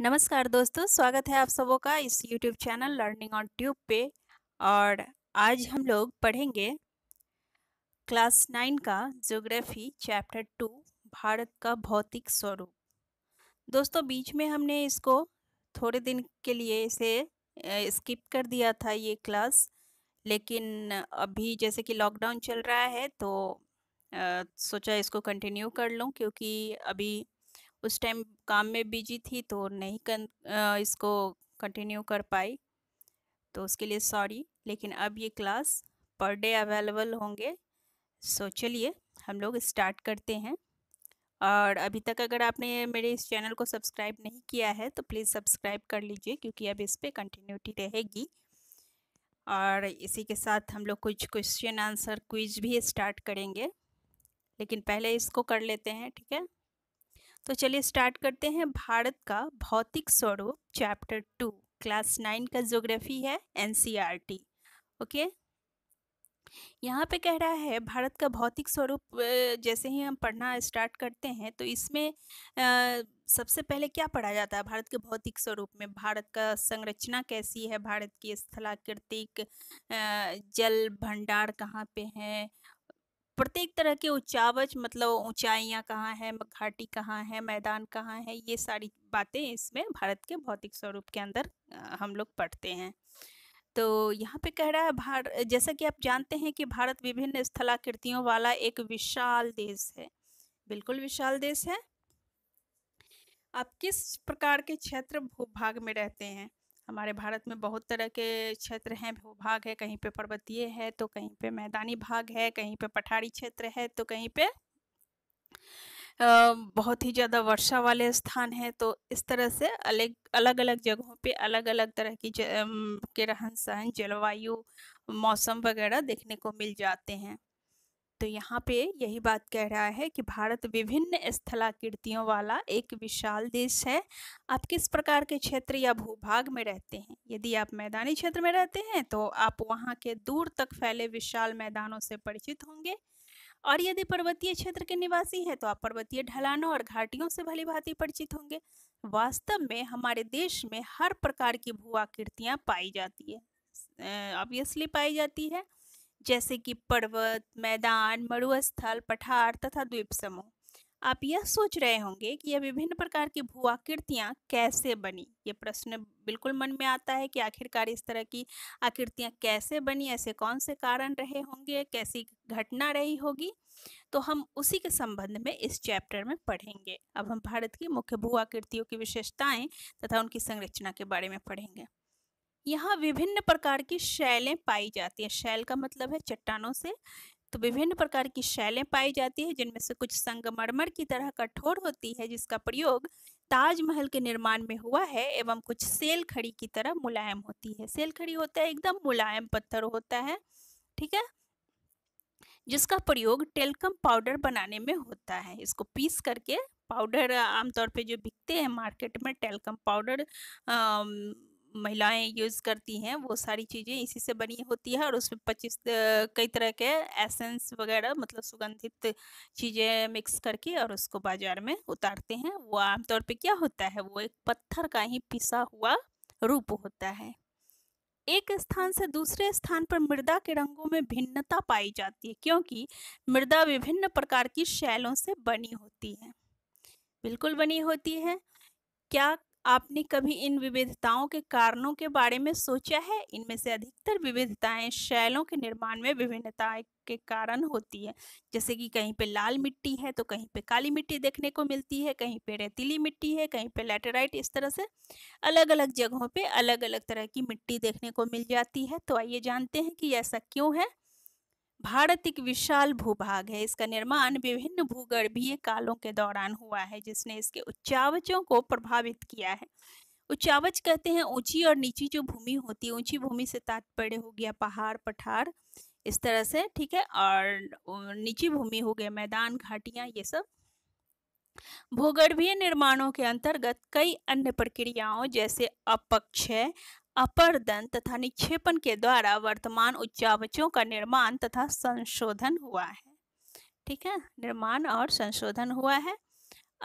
नमस्कार दोस्तों स्वागत है आप सबों का इस YouTube channel learning on tube पे और आज हम लोग पढ़ेंगे क्लास नाइन का ज्योग्राफी चैप्टर टू भारत का भौतिक स्वरूप दोस्तों बीच में हमने इसको थोड़े दिन के लिए इसे स्किप कर दिया था ये क्लास लेकिन अभी जैसे कि लॉकडाउन चल रहा है तो आ, सोचा इसको कंटिन्यू कर लूँ क्योंकि अभी उस टाइम काम में बिजी थी तो नहीं कन, आ, इसको कंटिन्यू कर पाई तो उसके लिए सॉरी लेकिन अब ये क्लास पर डे अवेलेबल होंगे सो चलिए हम लोग स्टार्ट करते हैं और अभी तक अगर आपने मेरे इस चैनल को सब्सक्राइब नहीं किया है तो प्लीज़ सब्सक्राइब कर लीजिए क्योंकि अब इस पर कंटिन्यूटी रहेगी और इसी के साथ हम लोग कुछ क्वेश्चन आंसर क्विज भी स्टार्ट करेंगे लेकिन पहले इसको कर लेते हैं ठीक है तो चलिए स्टार्ट करते हैं भारत का भौतिक स्वरूप चैप्टर टू क्लास नाइन का ज्योग्राफी है एन ओके e यहाँ पे कह रहा है भारत का भौतिक स्वरूप जैसे ही हम पढ़ना स्टार्ट करते हैं तो इसमें सबसे पहले क्या पढ़ा जाता है भारत के भौतिक स्वरूप में भारत का संरचना कैसी है भारत की स्थलाकृतिक जल भंडार कहाँ पे हैं प्रत्येक तरह के उच्चावच मतलब ऊंचाइयाँ कहाँ हैं घाटी कहाँ है मैदान कहाँ है ये सारी बातें इसमें भारत के भौतिक स्वरूप के अंदर हम लोग पढ़ते हैं तो यहाँ पे कह रहा है भार जैसा कि आप जानते हैं कि भारत विभिन्न स्थलाकृतियों वाला एक विशाल देश है बिल्कुल विशाल देश है आप किस प्रकार के क्षेत्र भूभाग में रहते हैं हमारे भारत में बहुत तरह के क्षेत्र हैं भूभाग है कहीं पे पर्वतीय है तो कहीं पे मैदानी भाग है कहीं पे पठारी क्षेत्र है तो कहीं पे बहुत ही ज़्यादा वर्षा वाले स्थान हैं तो इस तरह से अलग अलग अलग जगहों पे अलग अलग तरह की के रहन सहन जलवायु मौसम वगैरह देखने को मिल जाते हैं तो यहाँ पे यही बात कह रहा है कि भारत विभिन्न स्थलाकृतियों वाला एक विशाल देश है आप किस प्रकार के क्षेत्र या भूभाग में रहते हैं यदि आप मैदानी क्षेत्र में रहते हैं तो आप वहाँ के दूर तक फैले विशाल मैदानों से परिचित होंगे और यदि पर्वतीय क्षेत्र के निवासी हैं तो आप पर्वतीय ढलानों और घाटियों से भली भांति परिचित होंगे वास्तव में हमारे देश में हर प्रकार की भू आकृतियाँ पाई जाती है ऑब्वियसली पाई जाती है जैसे कि पर्वत मैदान मरुस्थल पठार तथा द्वीप समूह आप यह सोच रहे होंगे कि यह विभिन्न प्रकार की भू आकृतियाँ कैसे बनी ये प्रश्न बिल्कुल मन में आता है कि आखिरकार इस तरह की आकृतियाँ कैसे बनी ऐसे कौन से कारण रहे होंगे कैसी घटना रही होगी तो हम उसी के संबंध में इस चैप्टर में पढ़ेंगे अब हम भारत की मुख्य भू आकृतियों की विशेषताएं तथा उनकी संरचना के बारे में पढ़ेंगे यहाँ विभिन्न प्रकार की शैलें पाई जाती हैं शैल का मतलब है चट्टानों से तो विभिन्न प्रकार की शैलें पाई जाती है जिनमें से कुछ संगमरमर की तरह कठोर होती है जिसका प्रयोग ताजमहल के निर्माण में हुआ है एवं कुछ सेल खड़ी की तरह मुलायम होती है सेल खड़ी होता है एकदम मुलायम पत्थर होता है ठीक है जिसका प्रयोग टेलकम पाउडर बनाने में होता है इसको पीस करके पाउडर आमतौर पे जो बिकते हैं मार्केट में टेलकम पाउडर आम, महिलाएं यूज़ करती हैं वो सारी चीज़ें इसी से बनी होती है और उसमें पच्चीस कई तरह के एसेंस वगैरह मतलब सुगंधित चीज़ें मिक्स करके और उसको बाजार में उतारते हैं वो आमतौर पे क्या होता है वो एक पत्थर का ही पिसा हुआ रूप होता है एक स्थान से दूसरे स्थान पर मृदा के रंगों में भिन्नता पाई जाती है क्योंकि मृदा विभिन्न प्रकार की शैलों से बनी होती है बिल्कुल बनी होती है क्या आपने कभी इन विविधताओं के कारणों के बारे में सोचा है इनमें से अधिकतर विविधताएं शैलों के निर्माण में विभिन्नता के कारण होती है जैसे कि कहीं पे लाल मिट्टी है तो कहीं पे काली मिट्टी देखने को मिलती है कहीं पे रेतीली मिट्टी है कहीं पे लेटेराइट इस तरह से अलग अलग जगहों पे अलग अलग तरह की मिट्टी देखने को मिल जाती है तो आइए जानते हैं कि ऐसा क्यों है भारत एक विशाल भूभाग है इसका निर्माण विभिन्न भूगर्भीय कालों के दौरान हुआ है जिसने इसके उच्चावचों को प्रभावित किया है उच्चावच कहते हैं ऊंची और नीची जो भूमि होती है ऊंची भूमि से तात्पर्य हो गया पहाड़ पठार इस तरह से ठीक है और नीची भूमि हो गया मैदान घाटियाँ ये सब भूगर्भीय निर्माणों के अंतर्गत कई अन्य प्रक्रियाओं जैसे अपक्षय अपरदन तथा निक्षेपण के द्वारा वर्तमान उच्चावचों का निर्माण तथा संशोधन हुआ है ठीक है निर्माण और संशोधन हुआ है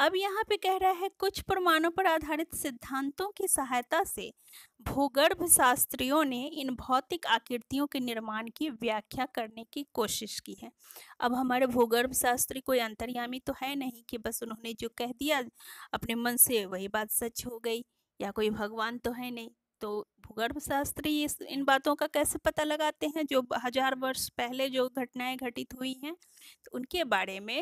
अब यहाँ पे कह रहा है कुछ प्रमाणों पर आधारित सिद्धांतों की सहायता से भूगर्भ शास्त्रियों ने इन भौतिक आकृतियों के निर्माण की व्याख्या करने की कोशिश की है अब हमारे भूगर्भ शास्त्री कोई अंतर्यामी तो है नहीं कि बस उन्होंने जो कह दिया अपने मन से वही बात सच हो गई या कोई भगवान तो है नहीं तो भूगर्भ शास्त्री इस इन बातों का कैसे पता लगाते हैं जो हजार वर्ष पहले जो घटनाएं घटित हुई हैं तो उनके बारे में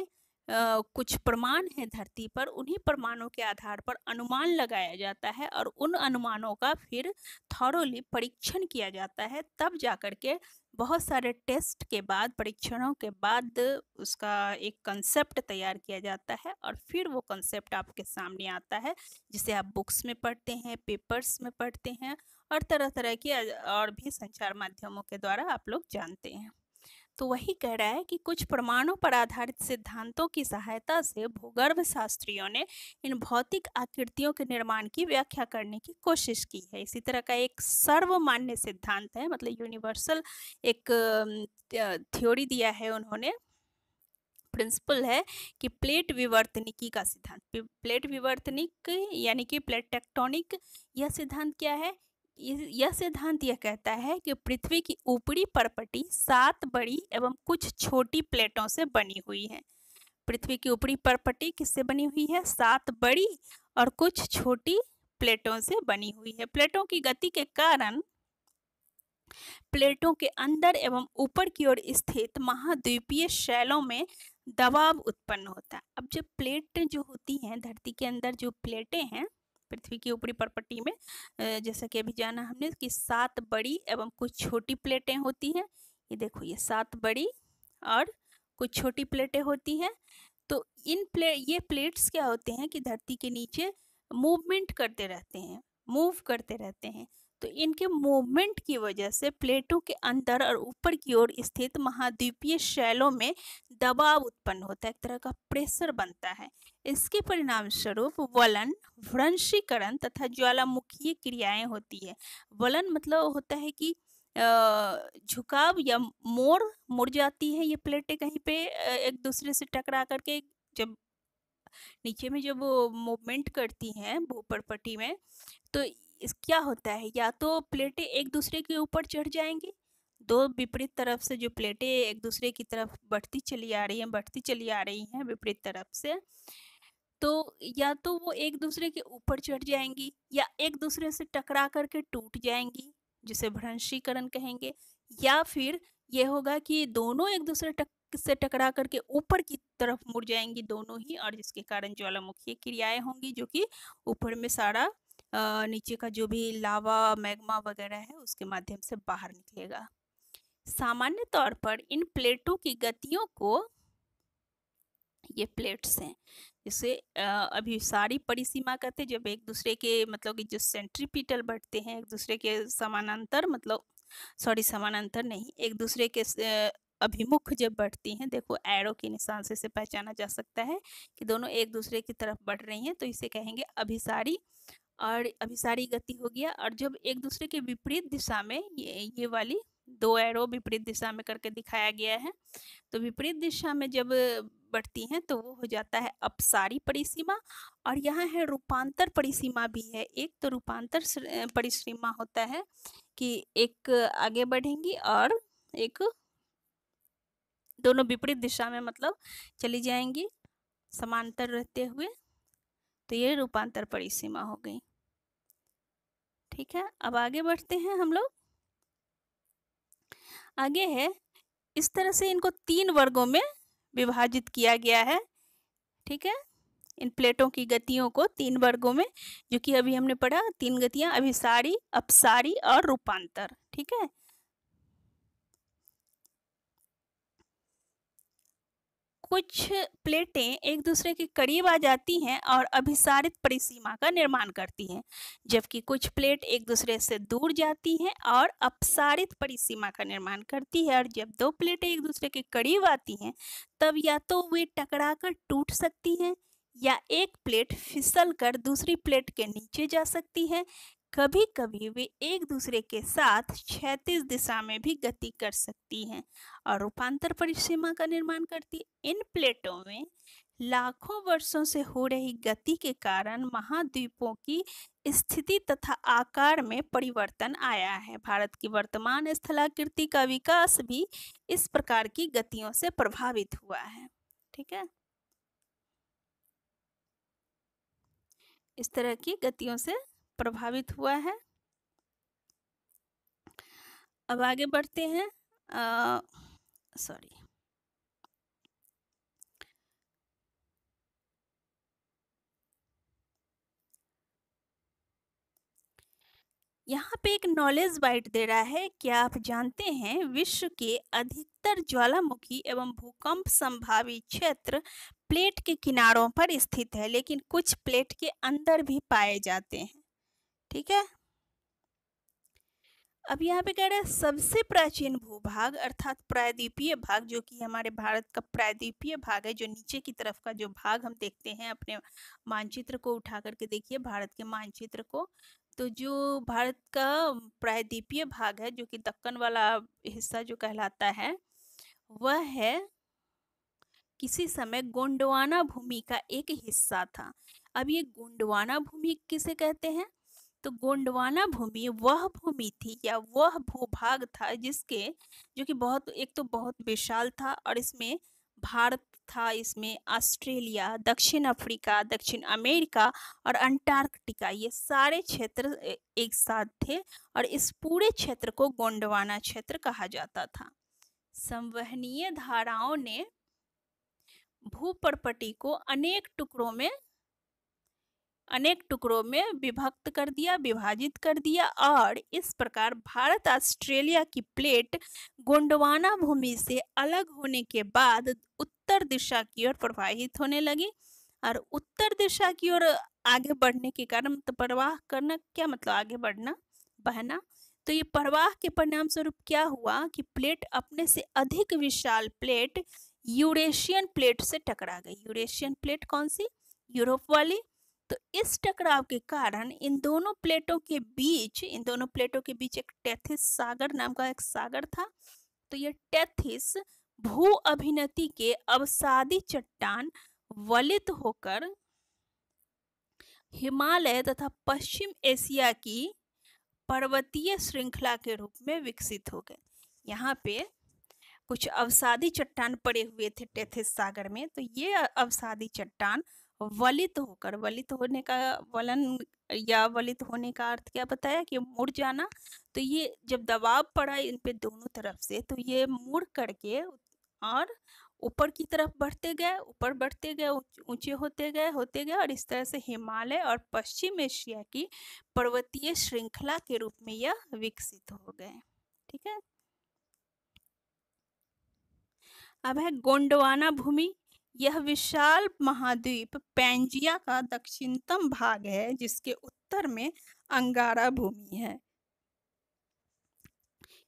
आ, कुछ प्रमाण हैं धरती पर उन्हीं प्रमाणों के आधार पर अनुमान लगाया जाता है और उन अनुमानों का फिर थॉरोली परीक्षण किया जाता है तब जा कर के बहुत सारे टेस्ट के बाद परीक्षणों के बाद उसका एक कंसेप्ट तैयार किया जाता है और फिर वो कंसेप्ट आपके सामने आता है जिसे आप बुक्स में पढ़ते हैं पेपर्स में पढ़ते हैं और तरह तरह की और भी संचार माध्यमों के द्वारा आप लोग जानते हैं तो वही कह रहा है कि कुछ प्रमाणों पर आधारित सिद्धांतों की सहायता से भूगर्भ शास्त्रियों ने इन भौतिक आकृतियों के निर्माण की व्याख्या करने की कोशिश की है इसी तरह का एक सर्वमान्य सिद्धांत है मतलब यूनिवर्सल एक थ्योरी दिया है उन्होंने प्रिंसिपल है कि प्लेट विवर्तनिकी का सिद्धांत प्लेट विवर्तनिक यानी कि प्लेट टेक्टोनिक यह सिद्धांत क्या है यह सिद्धांत यह कहता है कि पृथ्वी की ऊपरी परपटी सात बड़ी एवं कुछ छोटी प्लेटों से बनी हुई है पृथ्वी की ऊपरी परपटी किससे बनी हुई है सात बड़ी और कुछ छोटी प्लेटों से बनी हुई है प्लेटों की गति के कारण प्लेटों के अंदर एवं ऊपर की ओर स्थित महाद्वीपीय शैलों में दबाव उत्पन्न होता है अब जब प्लेट जो होती हैं धरती के अंदर जो प्लेटें हैं पृथ्वी की ऊपरी परपट्टी में जैसा कि अभी जाना हमने कि सात बड़ी एवं कुछ छोटी प्लेटें होती हैं ये देखो ये सात बड़ी और कुछ छोटी प्लेटें होती हैं तो इन प्ले ये प्लेट्स क्या होते हैं कि धरती के नीचे मूवमेंट करते रहते हैं मूव करते रहते हैं तो इनके मूवमेंट की वजह से प्लेटों के अंदर और ऊपर की ओर स्थित महाद्वीपीय शैलों में दबाव उत्पन्न होता है एक तरह का प्रेशर बनता है इसके परिणाम स्वरूप वलन वंशीकरण तथा ज्वालामुखीय क्रियाएं होती है वलन मतलब होता है कि झुकाव या मोर मुड़ जाती है ये प्लेटें कहीं पे एक दूसरे से टकरा करके जब नीचे में जब वो मूवमेंट करती हैं भूपड़ पट्टी में तो इस क्या होता है या तो प्लेटें एक दूसरे के ऊपर चढ़ जाएंगी दो विपरीत तरफ से जो प्लेटें एक दूसरे की तरफ बढ़ती चली आ रही हैं बढ़ती चली आ रही हैं विपरीत तरफ से तो या तो वो एक दूसरे के ऊपर चढ़ जाएंगी या एक दूसरे से टकरा करके टूट जाएंगी जिसे भ्रंशीकरण कहेंगे या फिर ये होगा कि दोनों एक दूसरे टक से टकरा करके ऊपर की तरफ मुड़ जाएंगी दोनों ही और जिसके कारण ज्वालामुखी क्रियाएं होंगी जो कि ऊपर में सारा नीचे का जो भी लावा मैग्मा वगैरह है उसके माध्यम से बाहर निकलेगा सामान्य तौर पर इन प्लेटों की गतियों को ये प्लेट्स हैं जिसे सारी परिसीमा कहते हैं जब एक दूसरे के मतलब कि जो सेंट्रीपिटल बढ़ते हैं एक दूसरे के समानांतर मतलब सॉरी समानांतर नहीं एक दूसरे के अभिमुख जब बढ़ती हैं देखो एरो के निशान से इसे पहचाना जा सकता है कि दोनों एक दूसरे की तरफ बढ़ रही हैं तो इसे कहेंगे अभिसारी और अभिसारी गति हो गया और जब एक दूसरे के विपरीत दिशा में ये ये वाली दो एरो विपरीत दिशा में करके दिखाया गया है तो विपरीत दिशा में जब बढ़ती हैं तो वो हो जाता है अपसारी परिसीमा और यहाँ है रूपांतर परिसीमा भी है एक तो रूपांतर परिसीमा होता है कि एक आगे बढ़ेंगी और एक दोनों विपरीत दिशा में मतलब चली जाएंगी समांतर रहते हुए तो ये रूपांतर परिसीमा हो गई ठीक है अब आगे बढ़ते हैं हम लोग आगे है इस तरह से इनको तीन वर्गों में विभाजित किया गया है ठीक है इन प्लेटों की गतियों को तीन वर्गों में जो कि अभी हमने पढ़ा तीन गतियां अभिसारी अपसारी और रूपांतर ठीक है कुछ प्लेटें एक दूसरे के करीब आ जाती हैं और अभिसारित परिसीमा का निर्माण करती हैं जबकि कुछ प्लेट एक दूसरे से दूर जाती हैं और अपसारित परिसीमा का निर्माण करती है और जब दो प्लेटें एक दूसरे के करीब आती हैं तब या तो वे टकराकर टूट सकती हैं या एक प्लेट फिसल कर दूसरी प्लेट के नीचे जा सकती है कभी कभी वे एक दूसरे के साथ क्षैतिज दिशा में भी गति कर सकती हैं और रूपांतर परिसीमा का निर्माण करती इन प्लेटों में लाखों वर्षों से हो रही गति के कारण महाद्वीपों की स्थिति तथा आकार में परिवर्तन आया है भारत की वर्तमान स्थलाकृति का विकास भी इस प्रकार की गतियों से प्रभावित हुआ है ठीक है इस तरह की गतियों से प्रभावित हुआ है अब हाँ। आगे बढ़ते हैं सॉरी यहाँ पे एक नॉलेज बाइट दे रहा है क्या आप जानते हैं विश्व के अधिकतर ज्वालामुखी एवं भूकंप संभावी क्षेत्र प्लेट के किनारों पर स्थित है लेकिन कुछ प्लेट के अंदर भी पाए जाते हैं ठीक है अब यहाँ पे कह रहे हैं सबसे प्राचीन भूभाग अर्थात प्रायद्वीपीय भाग जो कि हमारे भारत का प्रायद्वीपीय भाग है जो नीचे की तरफ का जो भाग हम देखते हैं अपने मानचित्र को उठा करके देखिए भारत के मानचित्र को तो जो भारत का प्रायद्वीपीय भाग है जो कि दक्कन वाला हिस्सा जो कहलाता है वह है किसी समय गोंडवाना भूमि का एक हिस्सा था अब ये गोंडवाना भूमि किसे कहते हैं तो गोंडवाना भूमि वह भूमि थी या वह भूभाग था जिसके जो कि बहुत एक तो बहुत विशाल था और इसमें भारत था इसमें ऑस्ट्रेलिया दक्षिण अफ्रीका दक्षिण अमेरिका और अंटार्कटिका ये सारे क्षेत्र एक साथ थे और इस पूरे क्षेत्र को गोंडवाना क्षेत्र कहा जाता था संवहनीय धाराओं ने भूपरपटी को अनेक टुकड़ों में अनेक टुकड़ों में विभक्त कर दिया विभाजित कर दिया और इस प्रकार भारत ऑस्ट्रेलिया की प्लेट गोंडवाना भूमि से अलग होने के बाद उत्तर दिशा की ओर प्रवाहित होने लगी और उत्तर दिशा की ओर आगे बढ़ने के कारण तो प्रवाह करना क्या मतलब आगे बढ़ना बहना तो ये प्रवाह के परिणाम स्वरूप क्या हुआ कि प्लेट अपने से अधिक विशाल प्लेट यूरेशियन प्लेट से टकरा गई यूरेशियन प्लेट कौन सी यूरोप वाली तो इस टकराव के कारण इन दोनों प्लेटों के बीच इन दोनों प्लेटों के बीच एक टैथिस सागर नाम का एक सागर था तो यह टैथिस भू अभिनति के अवसादी चट्टान वलित होकर हिमालय तथा पश्चिम एशिया की पर्वतीय श्रृंखला के रूप में विकसित हो गए यहाँ पे कुछ अवसादी चट्टान पड़े हुए थे टेथिस सागर में तो ये अवसादी चट्टान वलित होकर वलित होने का वलन या वलित होने का अर्थ क्या बताया कि मुड़ जाना तो ये जब दबाव पड़ा इन पे दोनों तरफ से तो ये मुड़ करके और ऊपर की तरफ बढ़ते गए ऊपर बढ़ते गए ऊंचे होते गए होते गए और इस तरह से हिमालय और पश्चिम एशिया की पर्वतीय श्रृंखला के रूप में यह विकसित हो गए ठीक है अब है गोंडवाना भूमि यह विशाल महाद्वीप पैंजिया का दक्षिणतम भाग है जिसके उत्तर में अंगारा भूमि है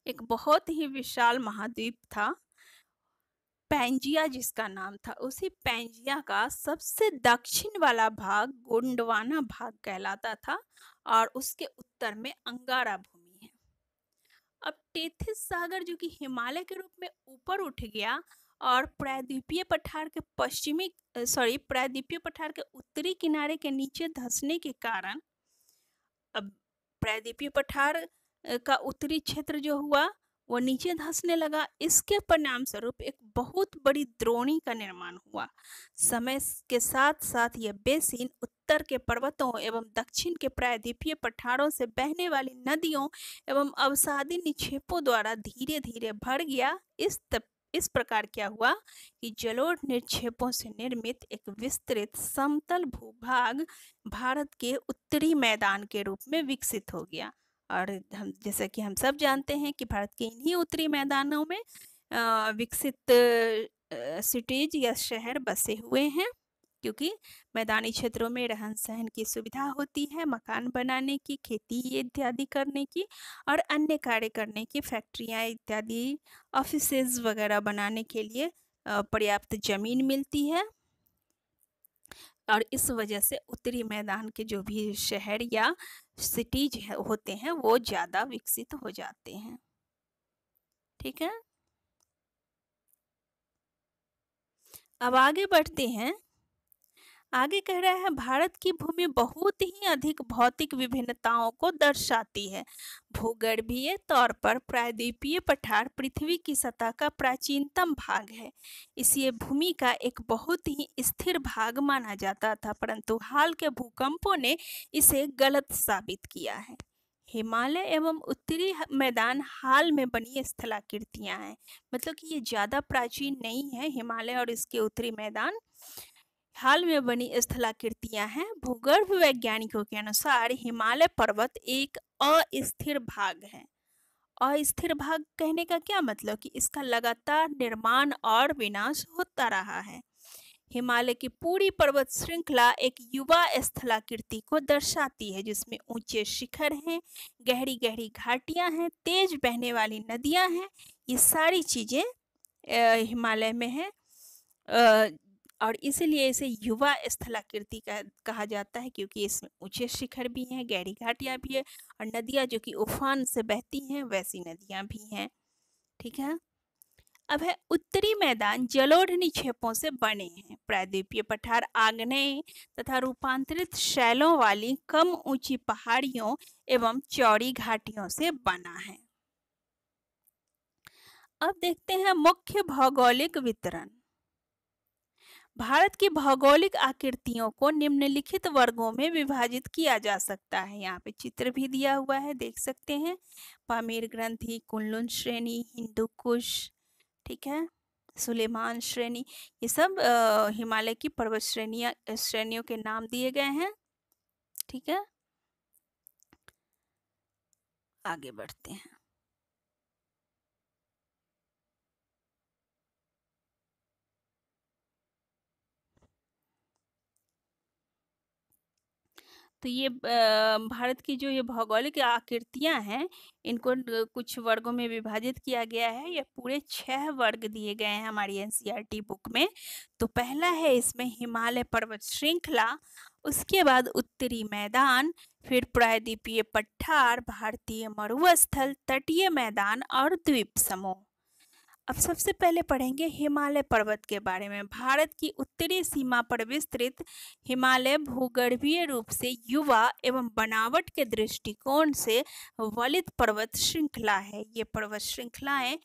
एक बहुत ही विशाल महाद्वीप था पैंजिया जिसका नाम था उसी पैंजिया का सबसे दक्षिण वाला भाग गोंडवाना भाग कहलाता था और उसके उत्तर में अंगारा भूमि है अब टेथिस सागर जो कि हिमालय के रूप में ऊपर उठ गया और प्रायद्वीपीय पठार के पश्चिमी सॉरी प्रायद्वीपीय पठार के उत्तरी किनारे के नीचे धंसने के कारण अब प्रायद्वीपीय पठार का उत्तरी क्षेत्र जो हुआ वो नीचे धंसने लगा इसके परिणाम स्वरूप एक बहुत बड़ी द्रोणी का निर्माण हुआ समय के साथ साथ यह बेसिन उत्तर के पर्वतों एवं दक्षिण के प्रायद्वीपीय पठारों से बहने वाली नदियों एवं अवसादी निक्षेपों द्वारा धीरे धीरे भर गया इस तप इस प्रकार क्या हुआ कि जलोढ़ निक्षेपों से निर्मित एक विस्तृत समतल भूभाग भारत के उत्तरी मैदान के रूप में विकसित हो गया और हम जैसा कि हम सब जानते हैं कि भारत के इन्हीं उत्तरी मैदानों में विकसित सिटीज या शहर बसे हुए हैं क्योंकि मैदानी क्षेत्रों में रहन सहन की सुविधा होती है मकान बनाने की खेती इत्यादि करने की और अन्य कार्य करने की फैक्ट्रियाँ इत्यादि ऑफिस वगैरह बनाने के लिए पर्याप्त ज़मीन मिलती है और इस वजह से उत्तरी मैदान के जो भी शहर या सिटीज होते हैं वो ज़्यादा विकसित हो जाते हैं ठीक है अब आगे बढ़ते हैं आगे कह रहा है भारत की भूमि बहुत ही अधिक भौतिक विभिन्नताओं को दर्शाती है भूगर्भीय तौर पर प्रायद्वीपीय पठार पृथ्वी की सतह का प्राचीनतम भाग है इसे भूमि का एक बहुत ही स्थिर भाग माना जाता था परंतु हाल के भूकंपों ने इसे गलत साबित किया है हिमालय एवं उत्तरी मैदान हाल में बनी स्थलाकृतियाँ हैं मतलब कि ये ज़्यादा प्राचीन नहीं है हिमालय और इसके उत्तरी मैदान हाल में बनी स्थलाकृतियां हैं भूगर्भ वैज्ञानिकों के अनुसार हिमालय पर्वत एक अस्थिर भाग है अस्थिर भाग कहने का क्या मतलब कि इसका लगातार निर्माण और विनाश होता रहा है हिमालय की पूरी पर्वत श्रृंखला एक युवा स्थलाकृति को दर्शाती है जिसमें ऊंचे शिखर हैं गहरी गहरी घाटियां हैं तेज बहने वाली नदियां हैं ये सारी चीज़ें हिमालय में हैं और इसीलिए इसे युवा स्थलाकृति का कहा जाता है क्योंकि इसमें ऊंचे शिखर भी हैं गहरी घाटियाँ भी है और नदियाँ जो कि उफान से बहती हैं वैसी नदियाँ भी हैं ठीक है अब है उत्तरी मैदान जलोढ़ निक्षेपों से बने हैं प्रायद्वीपीय पठार आग्ने तथा रूपांतरित शैलों वाली कम ऊंची पहाड़ियों एवं चौड़ी घाटियों से बना है अब देखते हैं मुख्य भौगोलिक वितरण भारत की भौगोलिक आकृतियों को निम्नलिखित वर्गों में विभाजित किया जा सकता है यहाँ पे चित्र भी दिया हुआ है देख सकते हैं पामीर ग्रंथि कुल्लुन श्रेणी हिंदू कुश ठीक है सुलेमान श्रेणी ये सब हिमालय की पर्वत श्रेणिया श्रेणियों के नाम दिए गए हैं ठीक है आगे बढ़ते हैं तो ये भारत की जो ये भौगोलिक आकृतियाँ हैं इनको कुछ वर्गों में विभाजित किया गया है ये पूरे छह वर्ग दिए गए हैं हमारी एनसीईआरटी बुक में तो पहला है इसमें हिमालय पर्वत श्रृंखला उसके बाद उत्तरी मैदान फिर प्रायद्वीपीय पठार भारतीय मरुस्थल तटीय मैदान और द्वीप समूह अब सबसे पहले पढ़ेंगे हिमालय पर्वत के बारे में भारत की उत्तरी सीमा पर विस्तृत हिमालय भूगर्भीय रूप से युवा एवं बनावट के दृष्टिकोण से वलित पर्वत श्रृंखला है ये पर्वत श्रृंखलाएं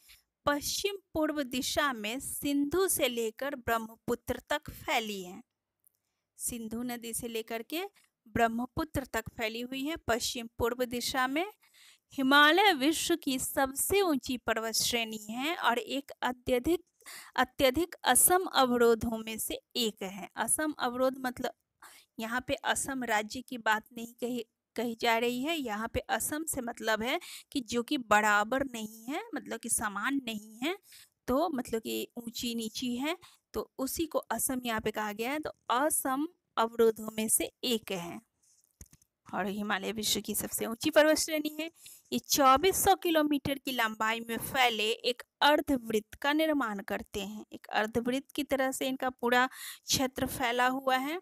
पश्चिम पूर्व दिशा में सिंधु से लेकर ब्रह्मपुत्र तक फैली हैं सिंधु नदी से लेकर के ब्रह्मपुत्र तक फैली हुई है पश्चिम पूर्व दिशा में हिमालय विश्व की सबसे ऊंची पर्वत श्रेणी है और एक अत्यधिक अत्यधिक असम अवरोधों में से एक है असम अवरोध मतलब यहाँ पे असम राज्य की बात नहीं कही कही जा रही है यहाँ पे असम से मतलब है कि जो कि बराबर नहीं है मतलब कि समान नहीं है तो मतलब कि ऊंची नीची है तो उसी को असम यहाँ पे कहा गया है तो असम अवरोधों में से एक है और हिमालय विश्व की सबसे ऊंची पर्वत श्रेणी है ये 2400 किलोमीटर की लंबाई में फैले एक अर्धवृत्त का निर्माण करते हैं एक अर्धवृत्त की तरह से इनका पूरा क्षेत्र फैला हुआ है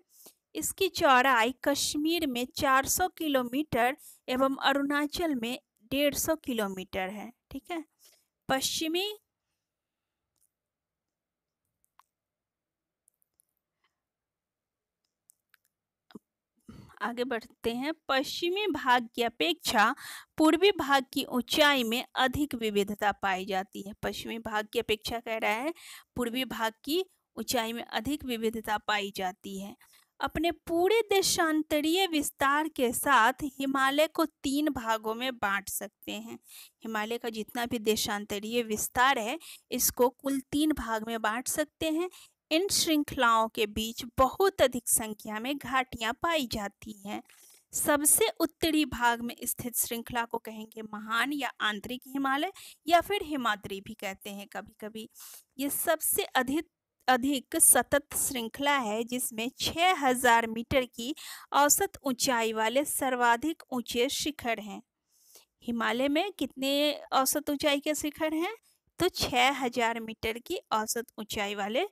इसकी चौड़ाई कश्मीर में 400 किलोमीटर एवं अरुणाचल में 150 किलोमीटर है ठीक है पश्चिमी आगे बढ़ते हैं पश्चिमी भाग की अपेक्षा पूर्वी भाग की ऊंचाई में अधिक विविधता पाई जाती है पश्चिमी भाग की अपेक्षा कह रहा है पूर्वी भाग की ऊंचाई में अधिक विविधता पाई जाती है अपने पूरे देशांतरीय विस्तार के साथ हिमालय को तीन भागों में बांट सकते हैं हिमालय का जितना भी देशांतरीय विस्तार है इसको कुल तीन भाग में बांट सकते हैं इन श्रृंखलाओं के बीच बहुत अधिक संख्या में घाटियां पाई जाती हैं सबसे उत्तरी भाग में स्थित श्रृंखला को कहेंगे महान या आंतरिक हिमालय या फिर हिमाद्री भी कहते हैं कभी कभी ये सबसे अधिक अधिक सतत श्रृंखला है जिसमें 6000 मीटर की औसत ऊंचाई वाले सर्वाधिक ऊंचे शिखर हैं हिमालय में कितने औसत ऊंचाई के शिखर हैं तो 6000 मीटर की औसत ऊंचाई वाले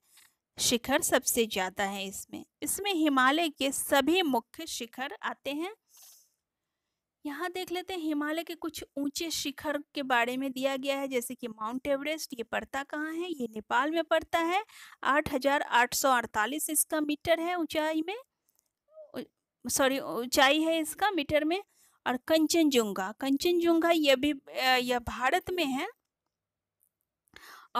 शिखर सबसे ज़्यादा है इसमें इसमें हिमालय के सभी मुख्य शिखर आते हैं यहाँ देख लेते हैं हिमालय के कुछ ऊंचे शिखर के बारे में दिया गया है जैसे कि माउंट एवरेस्ट ये पड़ता कहाँ है ये नेपाल में पड़ता है 8,848 इसका मीटर है ऊंचाई में सॉरी ऊंचाई है इसका मीटर में और कंचनजुंगा कंचनजुंगा यह भी यह भारत में है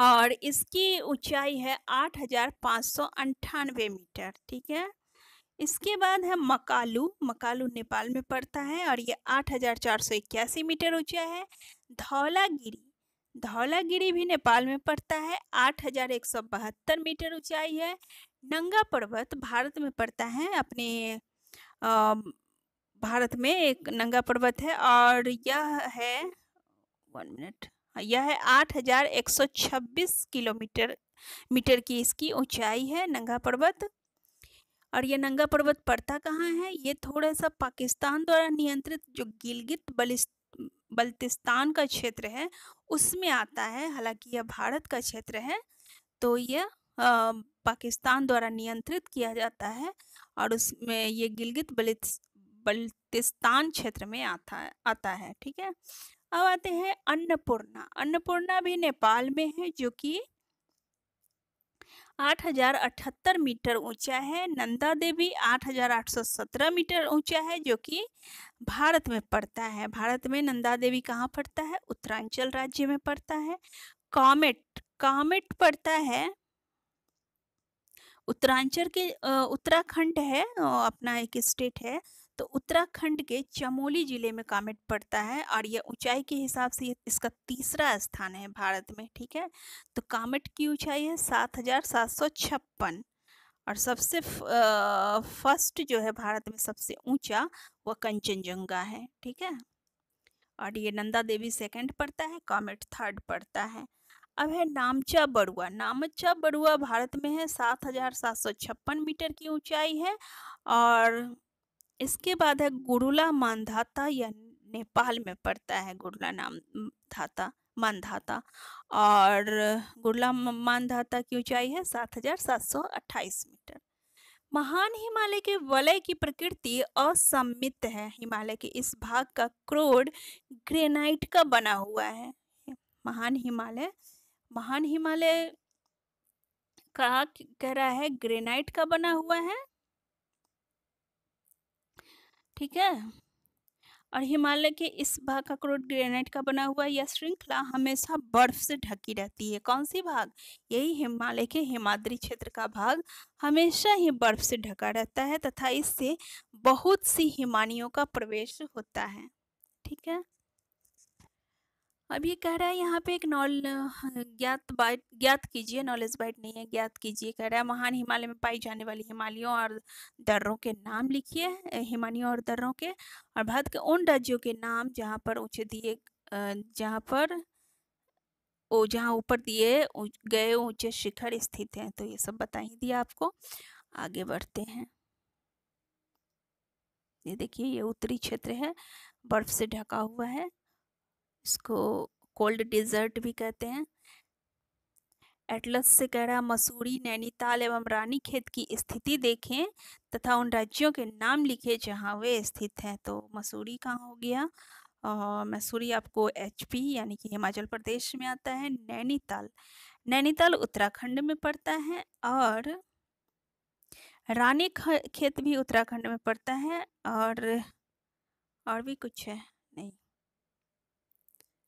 और इसकी ऊंचाई है आठ हज़ार पाँच सौ अंठानवे मीटर ठीक है इसके बाद है मकालू मकालू नेपाल में पड़ता है और ये आठ हज़ार चार सौ इक्यासी मीटर ऊंचा है धौलागिरी धौलागिरी भी नेपाल में पड़ता है आठ हज़ार एक सौ बहत्तर मीटर ऊंचाई है नंगा पर्वत भारत में पड़ता है अपने आ, भारत में एक नंगा पर्वत है और यह है वन मिनट यह आठ हजार एक सौ छब्बीस किलोमीटर मीटर की इसकी ऊंचाई है नंगा पर्वत और यह नंगा पर्वत पड़ता कहाँ है ये थोड़ा सा पाकिस्तान द्वारा नियंत्रित जो गिलगित बलिस बल्तिस्तान का क्षेत्र है उसमें आता है हालांकि यह भारत का क्षेत्र है तो यह पाकिस्तान द्वारा नियंत्रित किया जाता है और उसमें ये गिलगित बलि बल्तिस्तान क्षेत्र में आता है आता है ठीक है अब आते हैं अन्नपूर्णा अन्नपूर्णा भी नेपाल में है जो कि अठहत्तर मीटर ऊंचा है नंदा देवी आठ आठ हजार सौ सत्रह मीटर ऊंचा है जो कि भारत में पड़ता है भारत में नंदा देवी कहाँ पड़ता है उत्तरांचल राज्य में पड़ता है कॉमेट कॉमेट पड़ता है उत्तरांचल के उत्तराखंड है अपना एक स्टेट है तो उत्तराखंड के चमोली ज़िले में कामेट पड़ता है और यह ऊंचाई के हिसाब से इसका तीसरा स्थान है भारत में ठीक है तो कामेट की ऊंचाई है सात हज़ार सात सौ छप्पन और सबसे फर्स्ट जो है भारत में सबसे ऊंचा वह कंचनजंगा है ठीक है और ये नंदा देवी सेकंड पड़ता है कॉमेट थर्ड पड़ता है अब है नामचा बड़ुआ नामचा बड़ुआ भारत में है सात हजार सात सौ छप्पन मीटर की ऊंचाई है और इसके बाद है गुरुला मानधाता या नेपाल में पड़ता है गुरुला नाम धाता मानधाता और गुरुला मानधाता की ऊंचाई है सात सात हजार सौ अट्ठाईस मीटर महान हिमालय के वलय की प्रकृति असम्मित है हिमालय के इस भाग का क्रोड ग्रेनाइट का बना हुआ है महान हिमालय महान हिमालय कहा कह रहा है ग्रेनाइट का बना हुआ है ठीक है और हिमालय के इस भाग का क्रोड ग्रेनाइट का बना हुआ यह श्रृंखला हमेशा बर्फ से ढकी रहती है कौन सी भाग यही हिमालय के हिमाद्री क्षेत्र का भाग हमेशा ही बर्फ से ढका रहता है तथा इससे बहुत सी हिमानियों का प्रवेश होता है ठीक है अब ये कह रहा है यहाँ पे एक नॉल हाँ, ज्ञात बाइट ज्ञात कीजिए नॉलेज बाइट नहीं है ज्ञात कीजिए कह रहा है महान हिमालय में पाई जाने वाली हिमालयों और दर्रों के नाम लिखिए हिमालयों और दर्रों के और भारत के उन राज्यों के नाम जहाँ पर ऊँचे दिए जहाँ पर ओ जहाँ ऊपर दिए गए ऊँचे शिखर स्थित हैं तो ये सब बता ही दिया आपको आगे बढ़ते हैं ये देखिए ये उत्तरी क्षेत्र है बर्फ से ढका हुआ है इसको कोल्ड डिज़र्ट भी कहते हैं एटलस से कह रहा मसूरी नैनीताल एवं रानीखेत की स्थिति देखें तथा उन राज्यों के नाम लिखे जहां वे स्थित हैं तो मसूरी कहाँ हो गया और मसूरी आपको एचपी यानी कि हिमाचल प्रदेश में आता है नैनीताल नैनीताल उत्तराखंड में पड़ता है और रानी खेत भी उत्तराखंड में पड़ता है और और भी कुछ है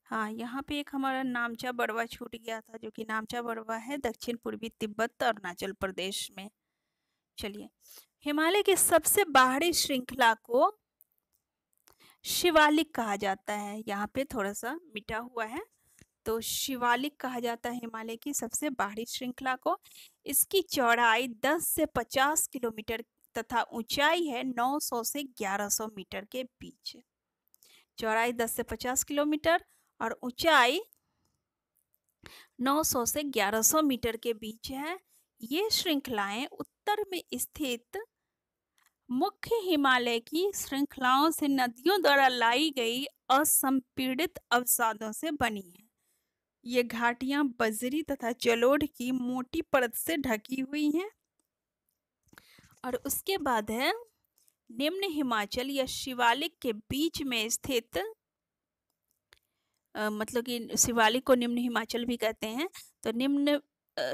हाँ यहाँ पे एक हमारा नामचा बड़वा छूट गया था जो कि नामचा बड़वा है दक्षिण पूर्वी तिब्बत अरुणाचल प्रदेश में चलिए हिमालय के सबसे बाहरी श्रृंखला को शिवालिक कहा जाता है यहाँ पे थोड़ा सा मिटा हुआ है तो शिवालिक कहा जाता है हिमालय की सबसे बाहरी श्रृंखला को इसकी चौड़ाई 10 से 50 किलोमीटर तथा ऊंचाई है 900 से 1100 मीटर के बीच चौड़ाई 10 से 50 किलोमीटर और ऊंचाई 900 से 1100 मीटर के बीच है ये श्रृंखलाएं उत्तर में स्थित मुख्य हिमालय की श्रृंखलाओं से नदियों द्वारा लाई गई असंपीड़ित अवसादों से बनी है ये घाटियां बजरी तथा जलोढ़ की मोटी परत से ढकी हुई हैं और उसके बाद है निम्न हिमाचल या शिवालिक के बीच में स्थित मतलब कि शिवालिक को निम्न हिमाचल भी कहते हैं तो निम्न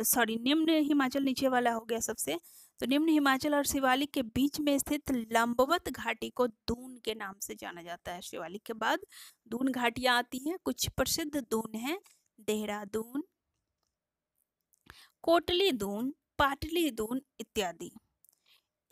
सॉरी निम्न हिमाचल नीचे वाला हो गया सबसे तो निम्न हिमाचल और शिवालिक के बीच में स्थित लंबवत घाटी को दून के नाम से जाना जाता है शिवालिक के बाद दून घाटियां आती हैं कुछ प्रसिद्ध दून हैं देहरादून कोटली दून पाटली दून इत्यादि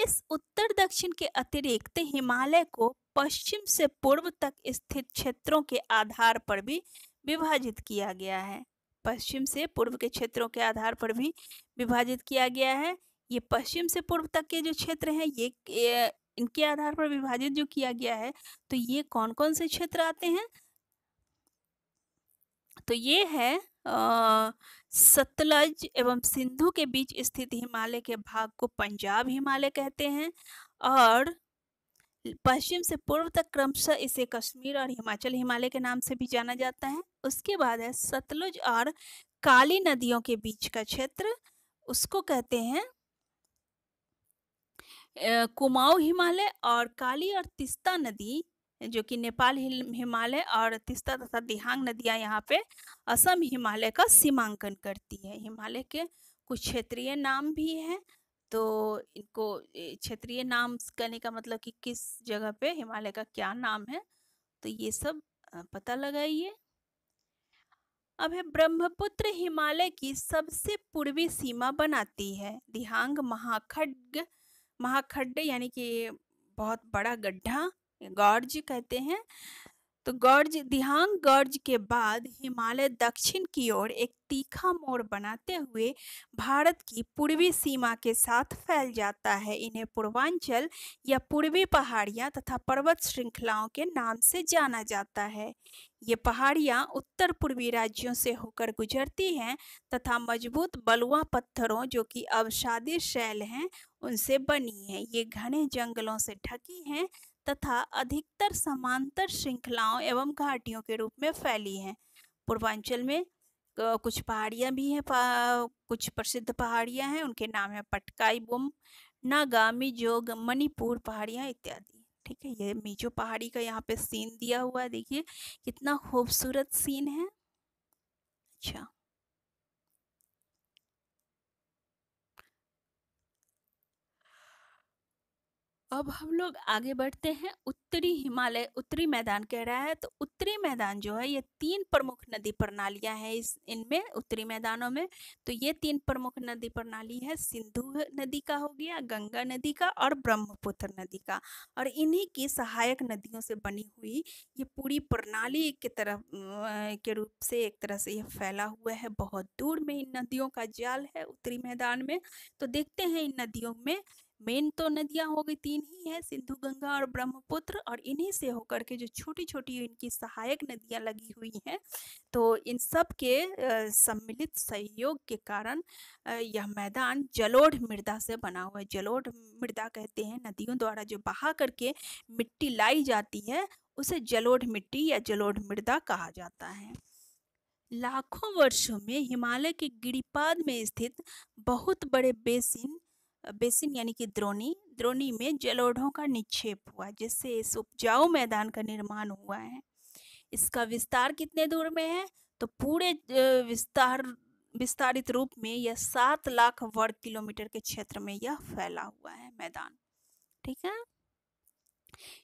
इस उत्तर दक्षिण के अतिरिक्त हिमालय को पश्चिम से पूर्व तक स्थित क्षेत्रों के आधार पर भी विभाजित किया गया है पश्चिम से पूर्व के क्षेत्रों के आधार पर भी विभाजित किया गया है ये पश्चिम से पूर्व तक के जो क्षेत्र हैं ये इनके आधार पर विभाजित जो किया गया है तो ये कौन कौन से क्षेत्र आते हैं तो ये है सतलज एवं सिंधु के बीच स्थित हिमालय के भाग को पंजाब हिमालय कहते हैं और पश्चिम से पूर्व तक क्रमशः इसे कश्मीर और हिमाचल हिमालय के नाम से भी जाना जाता है उसके बाद है सतलुज और काली नदियों के बीच का क्षेत्र उसको कहते हैं कुमाऊ हिमालय और काली और तिस्ता नदी जो कि नेपाल हिमालय और तिस्ता तथा दिहांग नदियां यहाँ पे असम हिमालय का सीमांकन करती है हिमालय के कुछ क्षेत्रीय नाम भी हैं तो इनको क्षेत्रीय नाम कहने का मतलब कि किस जगह पे हिमालय का क्या नाम है तो ये सब पता लगाइए अब है ब्रह्मपुत्र हिमालय की सबसे पूर्वी सीमा बनाती है दिहांग महाखड्ग महाखड्ड यानी कि बहुत बड़ा गड्ढा गॉर्ज कहते हैं तो गर्ज दिहांग गर्ज के बाद हिमालय दक्षिण की ओर एक तीखा मोड़ बनाते हुए भारत की पूर्वी सीमा के साथ फैल जाता है इन्हें पूर्वांचल या पूर्वी पहाड़ियाँ तथा पर्वत श्रृंखलाओं के नाम से जाना जाता है ये पहाड़ियां उत्तर पूर्वी राज्यों से होकर गुजरती हैं तथा मजबूत बलुआ पत्थरों जो कि अवसादी शैल हैं उनसे बनी हैं ये घने जंगलों से ढकी हैं तथा अधिकतर समांतर श्रृंखलाओं एवं घाटियों के रूप में फैली हैं पूर्वांचल में कुछ पहाड़ियाँ भी हैं कुछ प्रसिद्ध पहाड़ियाँ हैं उनके नाम है पटकाई बुम नागा मिजोग मणिपुर पहाड़ियाँ इत्यादि ठीक है ये मिजो पहाड़ी का यहाँ पे सीन दिया हुआ है देखिए कितना खूबसूरत सीन है अच्छा अब हम लोग आगे बढ़ते हैं उत्तरी हिमालय उत्तरी मैदान कह रहा है तो उत्तरी मैदान जो है ये तीन प्रमुख नदी प्रणालियां हैं इस इनमें उत्तरी मैदानों में तो ये तीन प्रमुख नदी प्रणाली है सिंधु नदी का हो गया गंगा नदी का और ब्रह्मपुत्र नदी का और इन्हीं की सहायक नदियों से बनी हुई ये पूरी प्रणाली के तरफ के रूप से एक तरह से ये फैला हुआ है बहुत दूर में इन नदियों का जाल है उत्तरी मैदान में तो देखते हैं इन नदियों में मेन तो नदियां हो गई तीन ही है सिंधु गंगा और ब्रह्मपुत्र और इन्हीं से होकर के जो छोटी छोटी इनकी सहायक नदियां लगी हुई हैं तो इन सब के सम्मिलित सहयोग के कारण यह मैदान जलोढ़ मृदा से बना हुआ है जलोढ़ मृदा कहते हैं नदियों द्वारा जो बहा करके मिट्टी लाई जाती है उसे जलोढ़ मिट्टी या जलोढ़ मृदा कहा जाता है लाखों वर्षों में हिमालय के गिरिपाद में स्थित बहुत बड़े बेसिन बेसिन यानी कि द्रोणी द्रोणी में जलोढ़ों का निक्षेप हुआ जिससे इस उपजाऊ मैदान का निर्माण हुआ है इसका विस्तार कितने दूर में है तो पूरे विस्तार विस्तारित रूप में यह सात लाख वर्ग किलोमीटर के क्षेत्र में यह फैला हुआ है मैदान ठीक है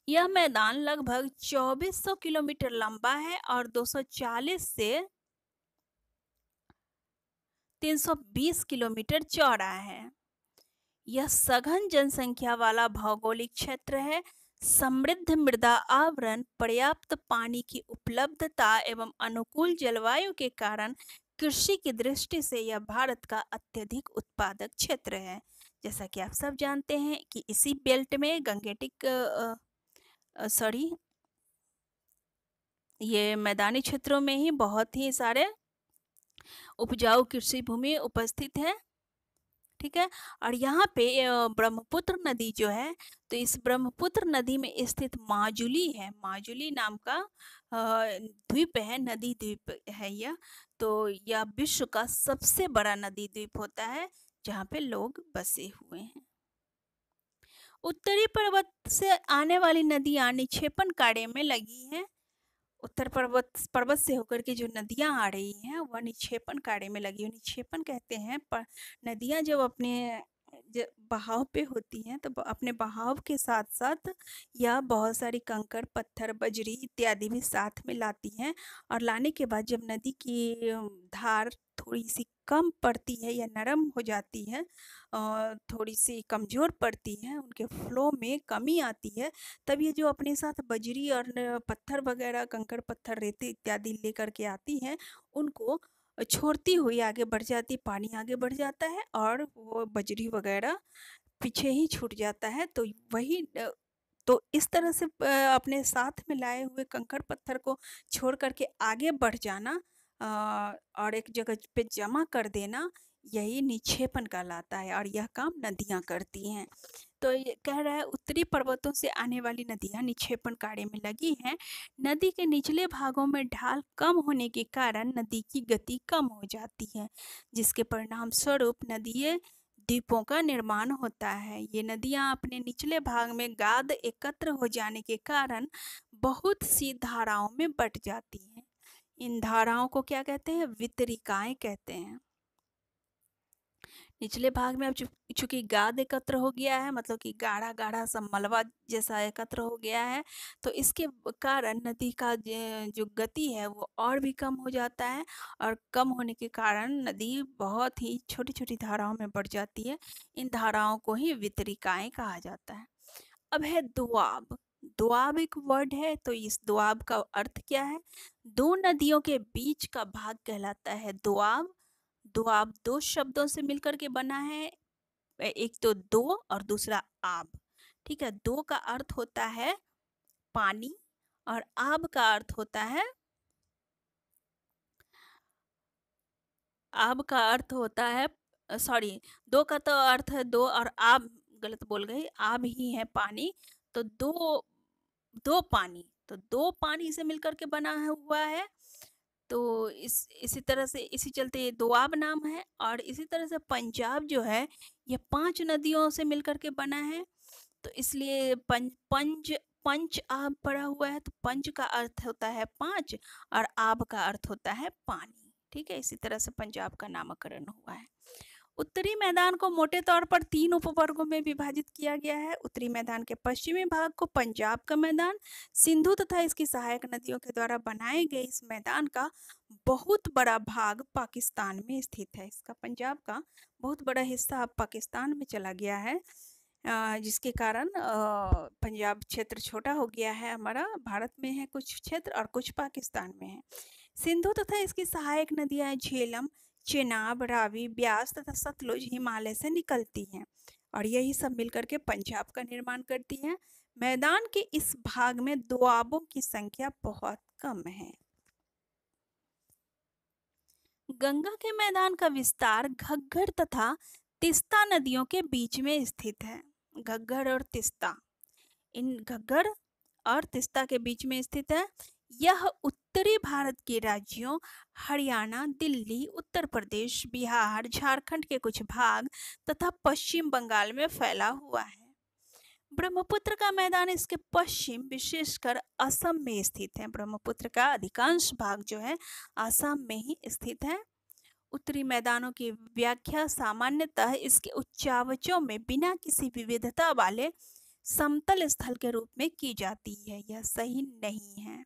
यह मैदान लगभग 2400 किलोमीटर लंबा है और 240 से 320 किलोमीटर चौड़ा है यह सघन जनसंख्या वाला भौगोलिक क्षेत्र है समृद्ध मृदा आवरण पर्याप्त पानी की उपलब्धता एवं अनुकूल जलवायु के कारण कृषि की दृष्टि से यह भारत का अत्यधिक उत्पादक क्षेत्र है जैसा कि आप सब जानते हैं कि इसी बेल्ट में गंगेटिक सॉरी ये मैदानी क्षेत्रों में ही बहुत ही सारे उपजाऊ कृषि भूमि उपस्थित है ठीक है और यहाँ पे ब्रह्मपुत्र नदी जो है तो इस ब्रह्मपुत्र नदी में स्थित माजुली है माजुली नाम का द्वीप है नदी द्वीप है यह तो यह विश्व का सबसे बड़ा नदी द्वीप होता है जहाँ पे लोग बसे हुए हैं उत्तरी पर्वत से आने वाली नदियाँ निक्षेपण कार्य में लगी हैं उत्तर पर्वत पर्वत से होकर के जो नदियाँ आ रही हैं वह निक्षेपण कार्य में लगी हुई निक्षेपण कहते हैं पर नदियाँ जब अपने बहाव पे होती हैं तो अपने बहाव के साथ साथ यह बहुत सारी कंकड़ पत्थर बजरी इत्यादि भी साथ में लाती हैं और लाने के बाद जब नदी की धार थोड़ी सी कम पड़ती है या नरम हो जाती है थोड़ी सी कमज़ोर पड़ती है उनके फ्लो में कमी आती है तब ये जो अपने साथ बजरी और पत्थर वगैरह कंकड़ पत्थर रेती इत्यादि लेकर के आती हैं उनको छोड़ती हुई आगे बढ़ जाती पानी आगे बढ़ जाता है और वो बजरी वगैरह पीछे ही छूट जाता है तो वही तो इस तरह से अपने साथ में लाए हुए कंकड़ पत्थर को छोड़ करके आगे बढ़ जाना और एक जगह पे जमा कर देना यही निक्षेपण कहलाता है और यह काम नदियाँ करती हैं तो ये कह रहा है उत्तरी पर्वतों से आने वाली नदियाँ निक्षेपण कार्य में लगी हैं नदी के निचले भागों में ढाल कम होने के कारण नदी की गति कम हो जाती है जिसके परिणाम स्वरूप नदीय द्वीपों का निर्माण होता है ये नदियाँ अपने निचले भाग में गाद एकत्र हो जाने के कारण बहुत सी धाराओं में बट जाती हैं इन धाराओं को क्या कहते हैं वितरिकाएँ कहते हैं निचले भाग में अब चूंकि गाद एकत्र हो गया है मतलब कि गाढ़ा गाढ़ा सा मलबा जैसा एकत्र हो गया है तो इसके कारण नदी का जो गति है वो और भी कम हो जाता है और कम होने के कारण नदी बहुत ही छोटी छोटी धाराओं में बढ़ जाती है इन धाराओं को ही वितरिकाएँ कहा जाता है अब है दुआब दुआब एक वर्ड है तो इस दुआब का अर्थ क्या है दो नदियों के बीच का भाग कहलाता है दुआब दो आब दो शब्दों से मिलकर के बना है एक तो दो और दूसरा आब ठीक है दो का अर्थ होता है पानी और आब का अर्थ होता है आब का अर्थ होता है सॉरी दो का तो अर्थ है दो और आब गलत बोल गई आब ही है पानी तो दो दो पानी तो दो पानी से मिलकर के बना हुआ है तो इस इसी तरह से इसी चलते ये दोआब नाम है और इसी तरह से पंजाब जो है ये पांच नदियों से मिलकर के बना है तो इसलिए पंज पंज पंच आब पड़ा हुआ है तो पंच का अर्थ होता है पांच और आब का अर्थ होता है पानी ठीक है इसी तरह से पंजाब का नामकरण हुआ है उत्तरी मैदान को मोटे तौर पर तीन उपवर्गों में विभाजित किया गया है उत्तरी मैदान के पश्चिमी भाग को पंजाब का मैदान सिंधु तथा इसकी सहायक नदियों के द्वारा बनाए गए इस मैदान का बहुत बड़ा भाग पाकिस्तान में स्थित है इसका पंजाब का बहुत बड़ा हिस्सा अब पाकिस्तान में चला गया है जिसके कारण पंजाब क्षेत्र छोटा हो गया है हमारा भारत में है कुछ क्षेत्र और कुछ पाकिस्तान में है सिंधु तथा इसकी सहायक नदियाँ झेलम चेनाब रावी ब्यास तथा सतलुज हिमालय से निकलती हैं और यही सब मिलकर के पंजाब का निर्माण करती हैं मैदान के इस भाग में दुआबों की संख्या बहुत कम है गंगा के मैदान का विस्तार घग्घर तथा तिस्ता नदियों के बीच में स्थित है घग्घर और तिस्ता इन घग्घर और तिस्ता के बीच में स्थित है यह उत्तर उत्तरी भारत के राज्यों हरियाणा दिल्ली उत्तर प्रदेश बिहार झारखंड के कुछ भाग तथा पश्चिम बंगाल में फैला हुआ है ब्रह्मपुत्र का मैदान इसके पश्चिम विशेषकर असम में स्थित है ब्रह्मपुत्र का अधिकांश भाग जो है असम में ही स्थित है उत्तरी मैदानों की व्याख्या सामान्यतः इसके उच्चावचों में बिना किसी विविधता वाले समतल स्थल के रूप में की जाती है यह सही नहीं है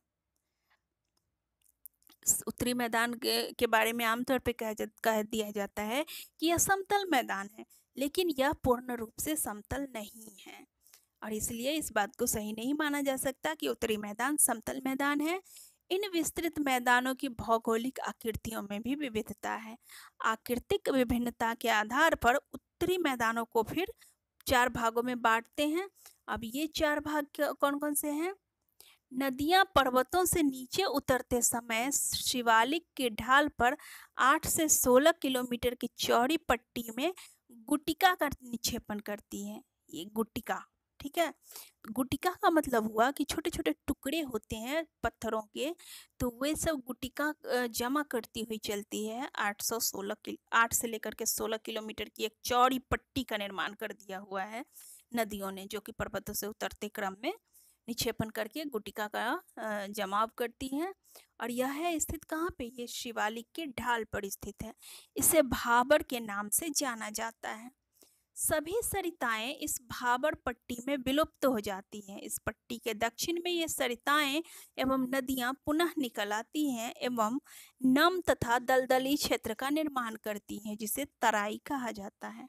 उत्तरी मैदान के, के बारे में आमतौर पर कह कह दिया जाता है कि यह समतल मैदान है लेकिन यह पूर्ण रूप से समतल नहीं है और इसलिए इस बात को सही नहीं माना जा सकता कि उत्तरी मैदान समतल मैदान है इन विस्तृत मैदानों की भौगोलिक आकृतियों में भी विविधता है आकृतिक विभिन्नता के आधार पर उत्तरी मैदानों को फिर चार भागों में बांटते हैं अब ये चार भाग कौन कौन से हैं नदियाँ पर्वतों से नीचे उतरते समय शिवालिक के ढाल पर 8 से 16 किलोमीटर की चौड़ी पट्टी में गुटिका का निक्षेपण करती हैं ये गुटिका ठीक है गुटिका का मतलब हुआ कि छोटे छोटे टुकड़े होते हैं पत्थरों के तो वे सब गुटिका जमा करती हुई चलती है 816 किलो आठ से लेकर के 16 किलोमीटर की एक चौड़ी पट्टी का निर्माण कर दिया हुआ है नदियों ने जो कि पर्वतों से उतरते क्रम में निक्षेपण करके गुटिका का जमाव करती हैं और यह है स्थित कहाँ पे ये शिवालिक के ढाल पर स्थित है इसे भाबर के नाम से जाना जाता है सभी सरिताएं इस भाबर पट्टी में विलुप्त हो जाती हैं इस पट्टी के दक्षिण में ये सरिताएं एवं नदियां पुनः निकल आती हैं एवं नम तथा दलदली क्षेत्र का निर्माण करती हैं जिसे तराई कहा जाता है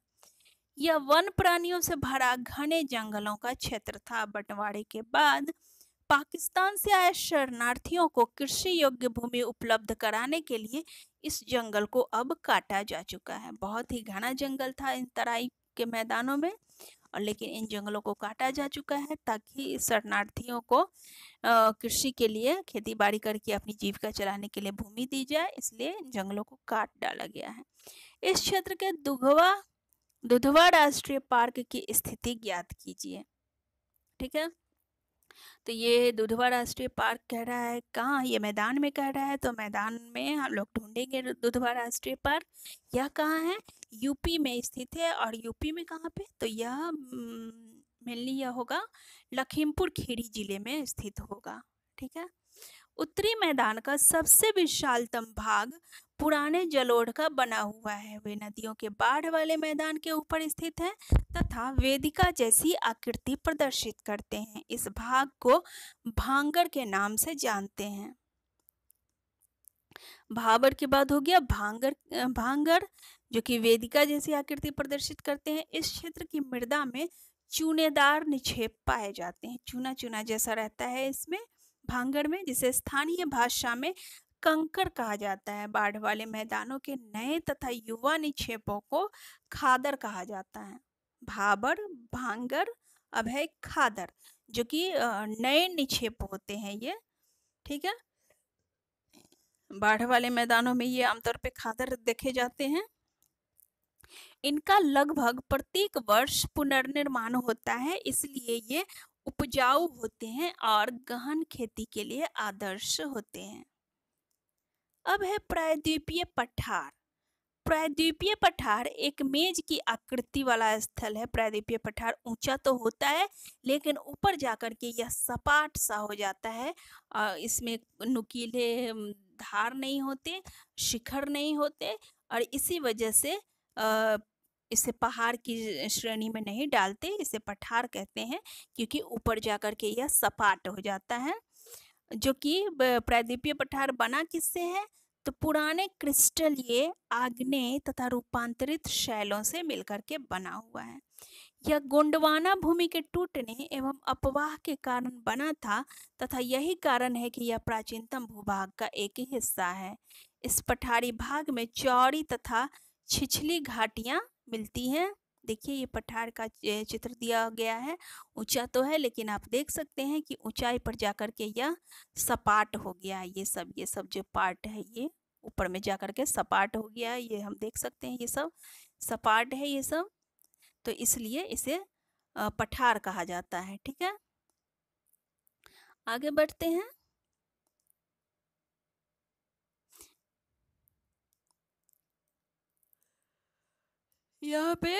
यह वन प्राणियों से भरा घने जंगलों का क्षेत्र था बंटवारे के बाद पाकिस्तान से आए शरणार्थियों को कृषि योग्य भूमि उपलब्ध कराने के लिए इस जंगल को अब काटा जा चुका है बहुत ही घना जंगल था इन तराई के मैदानों में और लेकिन इन जंगलों को काटा जा चुका है ताकि शरणार्थियों को कृषि के लिए खेती बाड़ी करके अपनी जीविका चलाने के लिए भूमि दी जाए इसलिए इन जंगलों को काट डाला गया है इस क्षेत्र के दुघवा दुधवा राष्ट्रीय पार्क की स्थिति ज्ञात कीजिए ठीक है तो ये दुधवा राष्ट्रीय पार्क कह रहा है कहाँ ये मैदान में कह रहा है तो मैदान में हम लोग ढूंढेंगे दुधवा राष्ट्रीय पार्क यह कहाँ है यूपी में स्थित है और यूपी में कहाँ पे तो यह हम्म, मेनली यह होगा लखीमपुर खीरी जिले में स्थित होगा ठीक है उत्तरी मैदान का सबसे विशालतम भाग पुराने जलोढ़ का बना हुआ है वे नदियों के बाढ़ वाले मैदान के ऊपर स्थित हैं तथा वेदिका जैसी आकृति प्रदर्शित करते हैं इस भाग को भांगर के नाम से जानते हैं भाबर के बाद हो गया भांगर भांगर जो कि वेदिका जैसी आकृति प्रदर्शित करते हैं इस क्षेत्र की मृदा में चूनेदार निक्षेप पाए जाते हैं चूना चूना जैसा रहता है इसमें भांगड़ में जिसे स्थानीय भाषा में कंकर कहा जाता है बाढ़ वाले मैदानों के नए तथा युवा निक्षेपों को खादर कहा जाता है भाबर भांगर अभय खादर जो कि नए निक्षेप होते हैं ये ठीक है बाढ़ वाले मैदानों में ये आमतौर पे खादर देखे जाते हैं इनका लगभग प्रत्येक वर्ष पुनर्निर्माण होता है इसलिए ये उपजाऊ होते हैं और गहन खेती के लिए आदर्श होते हैं अब है प्रायद्वीपीय पठार प्रायद्वीपीय पठार एक मेज की आकृति वाला स्थल है प्रायद्वीपीय पठार ऊंचा तो होता है लेकिन ऊपर जाकर के यह सपाट सा हो जाता है इसमें नुकीले धार नहीं होते शिखर नहीं होते और इसी वजह से इसे पहाड़ की श्रेणी में नहीं डालते इसे पठार कहते हैं क्योंकि ऊपर जाकर के यह सपाट हो जाता है जो कि प्रायद्वीपीय पठार बना किससे है तो पुराने क्रिस्टलीय आग्ने तथा रूपांतरित शैलों से मिलकर के बना हुआ है यह गोंडवाना भूमि के टूटने एवं अपवाह के कारण बना था तथा यही कारण है कि यह प्राचीनतम भूभाग का एक ही हिस्सा है इस पठारी भाग में चौड़ी तथा छिछली घाटियां मिलती हैं देखिए ये पठार का चित्र दिया गया है ऊंचा तो है लेकिन आप देख सकते हैं कि ऊंचाई पर जाकर के यह सपाट हो गया है ये सब ये सब जो पार्ट है ये ऊपर में जाकर के सपाट हो गया है ये हम देख सकते हैं ये सब सपाट है ये सब तो इसलिए इसे पठार कहा जाता है ठीक है आगे बढ़ते हैं यहाँ पे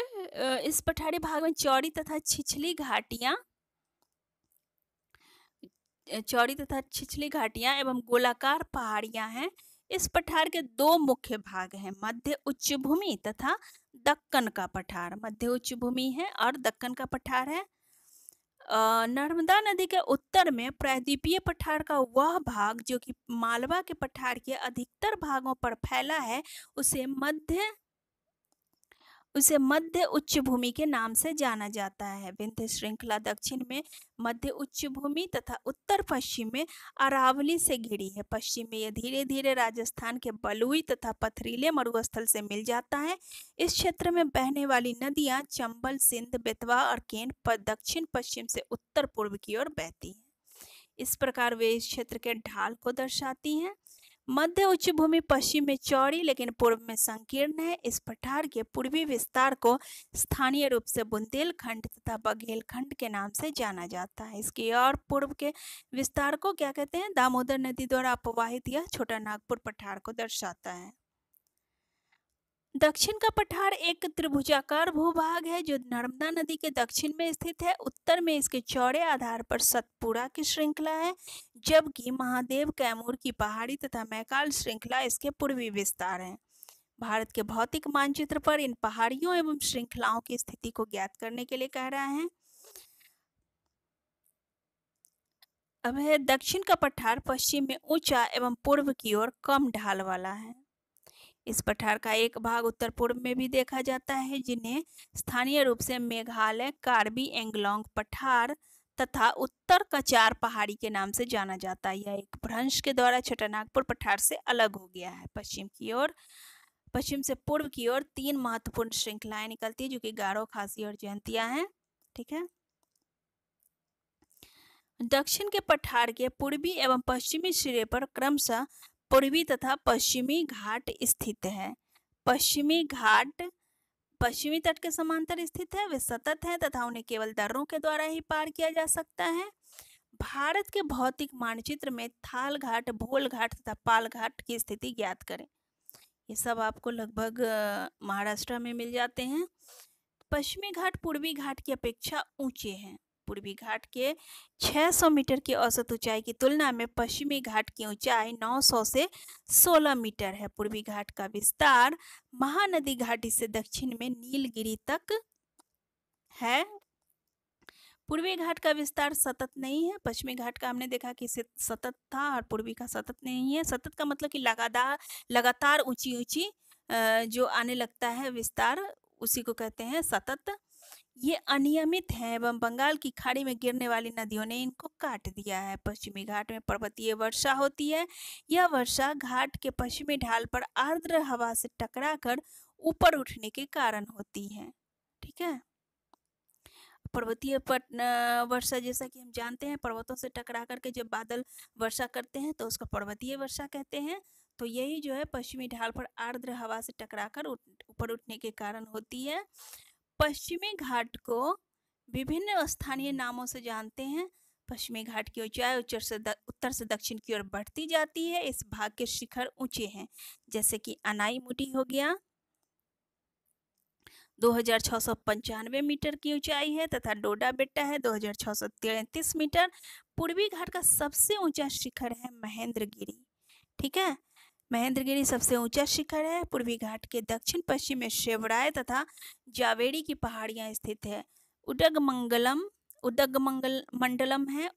इस पठारी भाग में चौड़ी तथा छिछली घाटिया चौड़ी तथा छिछली घाटिया एवं गोलाकार पहाड़िया हैं इस पठार के दो मुख्य भाग हैं मध्य उच्च भूमि तथा दक्कन का पठार मध्य उच्च भूमि है और दक्कन का पठार है नर्मदा नदी के उत्तर में प्रायद्वीपीय पठार का वह भाग जो कि मालवा के पठार के अधिकतर भागों पर फैला है उसे मध्य उसे मध्य उच्च भूमि के नाम से जाना जाता है विंध्य श्रृंखला दक्षिण में मध्य उच्च भूमि तथा उत्तर पश्चिम में अरावली से घिरी है पश्चिम में यह धीरे धीरे राजस्थान के बलुई तथा पथरीले मरुस्थल से मिल जाता है इस क्षेत्र में बहने वाली नदियाँ चंबल सिंध बेतवा और केन पर दक्षिण पश्चिम से उत्तर पूर्व की ओर बहती हैं इस प्रकार वे इस क्षेत्र के ढाल को दर्शाती हैं मध्य उच्च भूमि पश्चिम में चौड़ी लेकिन पूर्व में संकीर्ण है इस पठार के पूर्वी विस्तार को स्थानीय रूप से बुंदेलखंड तथा बघेलखंड के नाम से जाना जाता है इसकी और पूर्व के विस्तार को क्या कहते हैं दामोदर नदी द्वारा अपवाहित यह छोटा नागपुर पठार को दर्शाता है दक्षिण का पठार एक त्रिभुजाकार भूभाग है जो नर्मदा नदी के दक्षिण में स्थित है उत्तर में इसके चौड़े आधार पर सतपुड़ा की श्रृंखला है जबकि महादेव कैमूर की पहाड़ी तथा मैकाल श्रृंखला इसके पूर्वी विस्तार हैं भारत के भौतिक मानचित्र पर इन पहाड़ियों एवं श्रृंखलाओं की स्थिति को ज्ञात करने के लिए कह रहा है अब है दक्षिण का पठार पश्चिम में ऊंचा एवं पूर्व की ओर कम ढाल वाला है इस पठार का एक भाग उत्तर पूर्व में भी देखा जाता है जिन्हें स्थानीय रूप से मेघालय कार्बी एंगलोंग पठार तथा उत्तर कचार पहाड़ी के नाम से जाना जाता है यह एक भ्रंश के द्वारा छटनागपुर पठार से अलग हो गया है पश्चिम की ओर पश्चिम से पूर्व की ओर तीन महत्वपूर्ण श्रृंखलाएं निकलती है जो कि गारो खासी और जयंतिया हैं ठीक है दक्षिण के पठार के पूर्वी एवं पश्चिमी सिरे पर क्रमशः पूर्वी तथा पश्चिमी घाट स्थित है पश्चिमी घाट पश्चिमी तट के समांतर स्थित है वे सतत हैं तथा उन्हें केवल दर्रों के द्वारा ही पार किया जा सकता है भारत के भौतिक मानचित्र में थाल घाट भोल घाट तथा पाल घाट की स्थिति ज्ञात करें ये सब आपको लगभग महाराष्ट्र में मिल जाते हैं पश्चिमी घाट पूर्वी घाट की अपेक्षा ऊंचे हैं पूर्वी घाट के 600 मीटर की औसत ऊंचाई की तुलना में पश्चिमी घाट की ऊंचाई 900 से 16 मीटर है पूर्वी घाट का विस्तार महानदी घाटी से दक्षिण में नीलगिरी तक है पूर्वी घाट का विस्तार सतत नहीं है पश्चिमी घाट का हमने देखा कि सतत था और पूर्वी का सतत नहीं है सतत का मतलब कि लगातार लगातार ऊंची ऊंची जो आने लगता है विस्तार उसी को कहते हैं सतत ये अनियमित हैं एवं बंगाल की खाड़ी में गिरने वाली नदियों ने इनको काट दिया है पश्चिमी घाट में पर्वतीय वर्षा होती है यह वर्षा घाट के पश्चिमी ढाल पर आर्द्र हवा से टकराकर ऊपर उठने के कारण होती है ठीक है पर्वतीय पट वर्षा जैसा कि हम जानते हैं पर्वतों से टकरा करके जब बादल वर्षा करते हैं तो उसको पर्वतीय वर्षा कहते हैं तो यही जो है पश्चिमी ढाल पर आर्द्र हवा से टकराकर ऊपर उठने के कारण होती है पश्चिमी घाट को विभिन्न स्थानीय नामों से जानते हैं पश्चिमी घाट की ऊंचाई उत्तर से उत्तर से दक्षिण की ओर बढ़ती जाती है इस भाग के शिखर ऊंचे हैं जैसे कि अनाई मुटी हो गया दो मीटर की ऊंचाई है तथा डोडा बेटा है दो मीटर पूर्वी घाट का सबसे ऊंचा शिखर है महेंद्रगिरी ठीक है महेंद्रगिरी सबसे ऊंचा शिखर है पूर्वी घाट के दक्षिण पश्चिम में शेवराय तथा जावेड़ी की पहाड़ियाँ स्थित है उदग उदगमंगल मंडलम है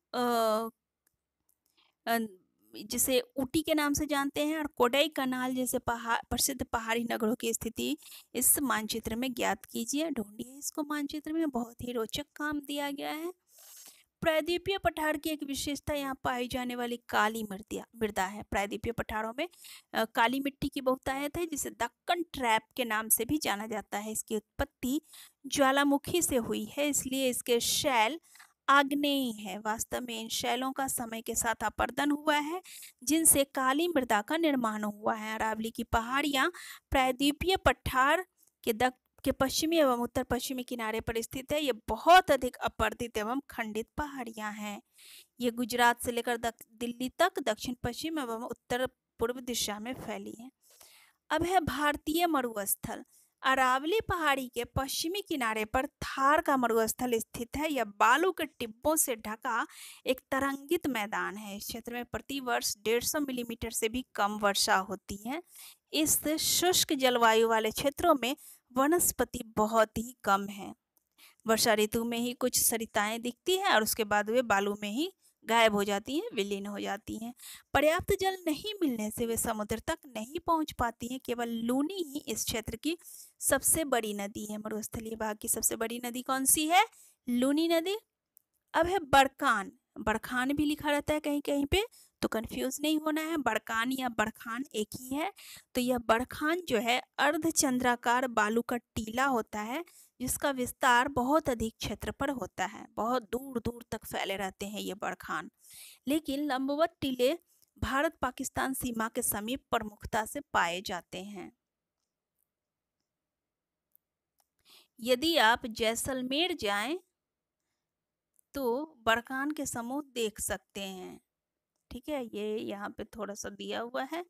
जिसे ऊटी के नाम से जानते हैं और कोडई कनाल जैसे पहाड़ प्रसिद्ध पहाड़ी नगरों की स्थिति इस मानचित्र में ज्ञात कीजिए ढूंढिए इसको मानचित्र में बहुत ही रोचक काम दिया गया है प्रायद्वीपीय पठार की एक विशेषता यहाँ पाई जाने वाली काली मृदिया मृदा है प्रायद्वीपीय पठारों में काली मिट्टी की बहुतायत है जिसे दक्कन ट्रैप के नाम से भी जाना जाता है इसकी उत्पत्ति ज्वालामुखी से हुई है इसलिए इसके शैल आग्नेय है वास्तव में इन शैलों का समय के साथ अपर्दन हुआ है जिनसे काली मृदा का निर्माण हुआ है अरावली की पहाड़ियाँ प्रायद्वीपीय पठार के दक के पश्चिमी एवं उत्तर पश्चिमी किनारे पर स्थित है ये बहुत अधिक अपर्दित एवं खंडित पहाड़ियां हैं ये गुजरात से लेकर दिल्ली तक दक्षिण पश्चिम एवं उत्तर पूर्व दिशा में फैली है अब है भारतीय मरुस्थल अरावली पहाड़ी के पश्चिमी किनारे पर थार का मरुस्थल स्थित है यह बालू के टिब्बों से ढका एक तरंगित मैदान है इस क्षेत्र में प्रतिवर्ष सौ मिलीमीटर से भी कम वर्षा होती है इस शुष्क जलवायु वाले क्षेत्रों में वनस्पति बहुत ही कम है वर्षा ऋतु में ही कुछ सरिताएं दिखती हैं और उसके बाद वे बालू में ही गायब हो जाती हैं विलीन हो जाती हैं पर्याप्त जल नहीं मिलने से वे समुद्र तक नहीं पहुंच पाती हैं केवल लूनी ही इस क्षेत्र की सबसे बड़ी नदी है मरुस्थलीय भाग की सबसे बड़ी नदी कौन सी है लूनी नदी अब है बड़कान बड़खान भी लिखा रहता है कहीं कहीं पे तो कंफ्यूज नहीं होना है बड़कान या बड़खान एक ही है तो यह बड़खान जो है अर्धचंद्राकार बालू का टीला होता है जिसका विस्तार बहुत अधिक क्षेत्र पर होता है बहुत दूर दूर तक फैले रहते हैं ये बड़खान लेकिन लंबवत टीले भारत पाकिस्तान सीमा के समीप प्रमुखता से पाए जाते हैं यदि आप जैसलमेर जाएं तो बड़खान के समूह देख सकते हैं ठीक है ये यहाँ पे थोड़ा सा दिया हुआ है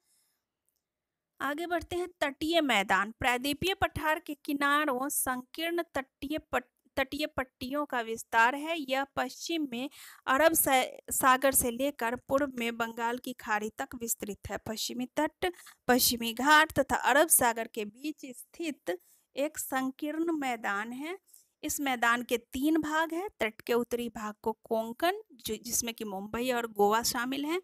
आगे बढ़ते हैं तटीय मैदान प्रायद्वीपीय पठार के किनारों संकीर्ण तटीय पट तटीय पट्टियों का विस्तार है यह पश्चिम में अरब सागर से लेकर पूर्व में बंगाल की खाड़ी तक विस्तृत है पश्चिमी तट पश्चिमी घाट तथा अरब सागर के बीच स्थित एक संकीर्ण मैदान है इस मैदान के तीन भाग हैं तट के उत्तरी भाग को कोंकण जिसमें कि मुंबई और गोवा शामिल हैं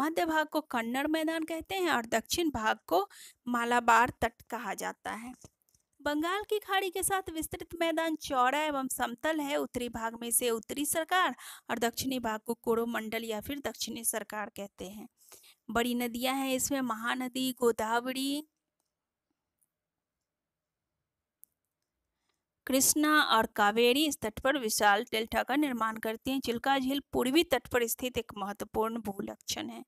मध्य भाग को कन्नड़ मैदान कहते हैं और दक्षिण भाग को मालाबार तट कहा जाता है बंगाल की खाड़ी के साथ विस्तृत मैदान चौड़ा एवं समतल है उत्तरी भाग में से उत्तरी सरकार और दक्षिणी भाग को कोरोमंडल या फिर दक्षिणी सरकार कहते हैं बड़ी नदियां हैं इसमें महानदी गोदावरी कृष्णा और कावेरी इस तट पर विशाल डेल्टा का निर्माण करती हैं चिल्का झील पूर्वी तट पर स्थित एक महत्वपूर्ण भूलक्षण है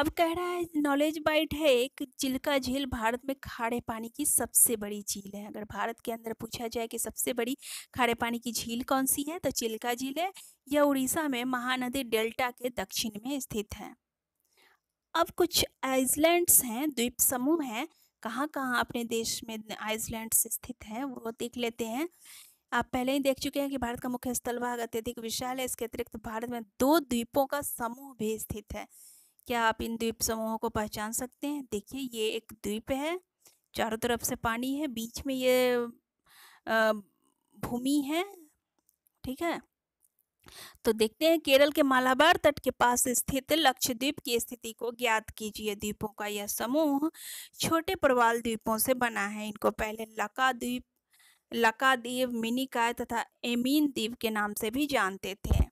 अब कह रहा है नॉलेज बाइट है एक चिल्का झील भारत में खारे पानी की सबसे बड़ी झील है अगर भारत के अंदर पूछा जाए कि सबसे बड़ी खारे पानी की झील कौन सी है तो चिल्का झील है यह उड़ीसा में महानदी डेल्टा के दक्षिण में स्थित है अब कुछ आइसलैंड्स हैं द्वीप समूह हैं कहाँ कहाँ अपने देश में आइसलैंड से स्थित हैं वो देख लेते हैं आप पहले ही देख चुके हैं कि भारत का मुख्य स्थल भाग अत्यधिक विशाल है इसके अतिरिक्त भारत में दो द्वीपों का समूह भी स्थित है क्या आप इन द्वीप समूहों को पहचान सकते हैं देखिए ये एक द्वीप है चारों तरफ से पानी है बीच में ये भूमि है ठीक है तो देखते हैं केरल के मालाबार तट के पास स्थित लक्षद्वीप की स्थिति को ज्ञात कीजिए द्वीपों का यह समूह छोटे प्रवाल द्वीपों से बना है इनको पहले लका द्वीप लका द्वीप मिनिकाय तथा एमीन द्वीप के नाम से भी जानते थे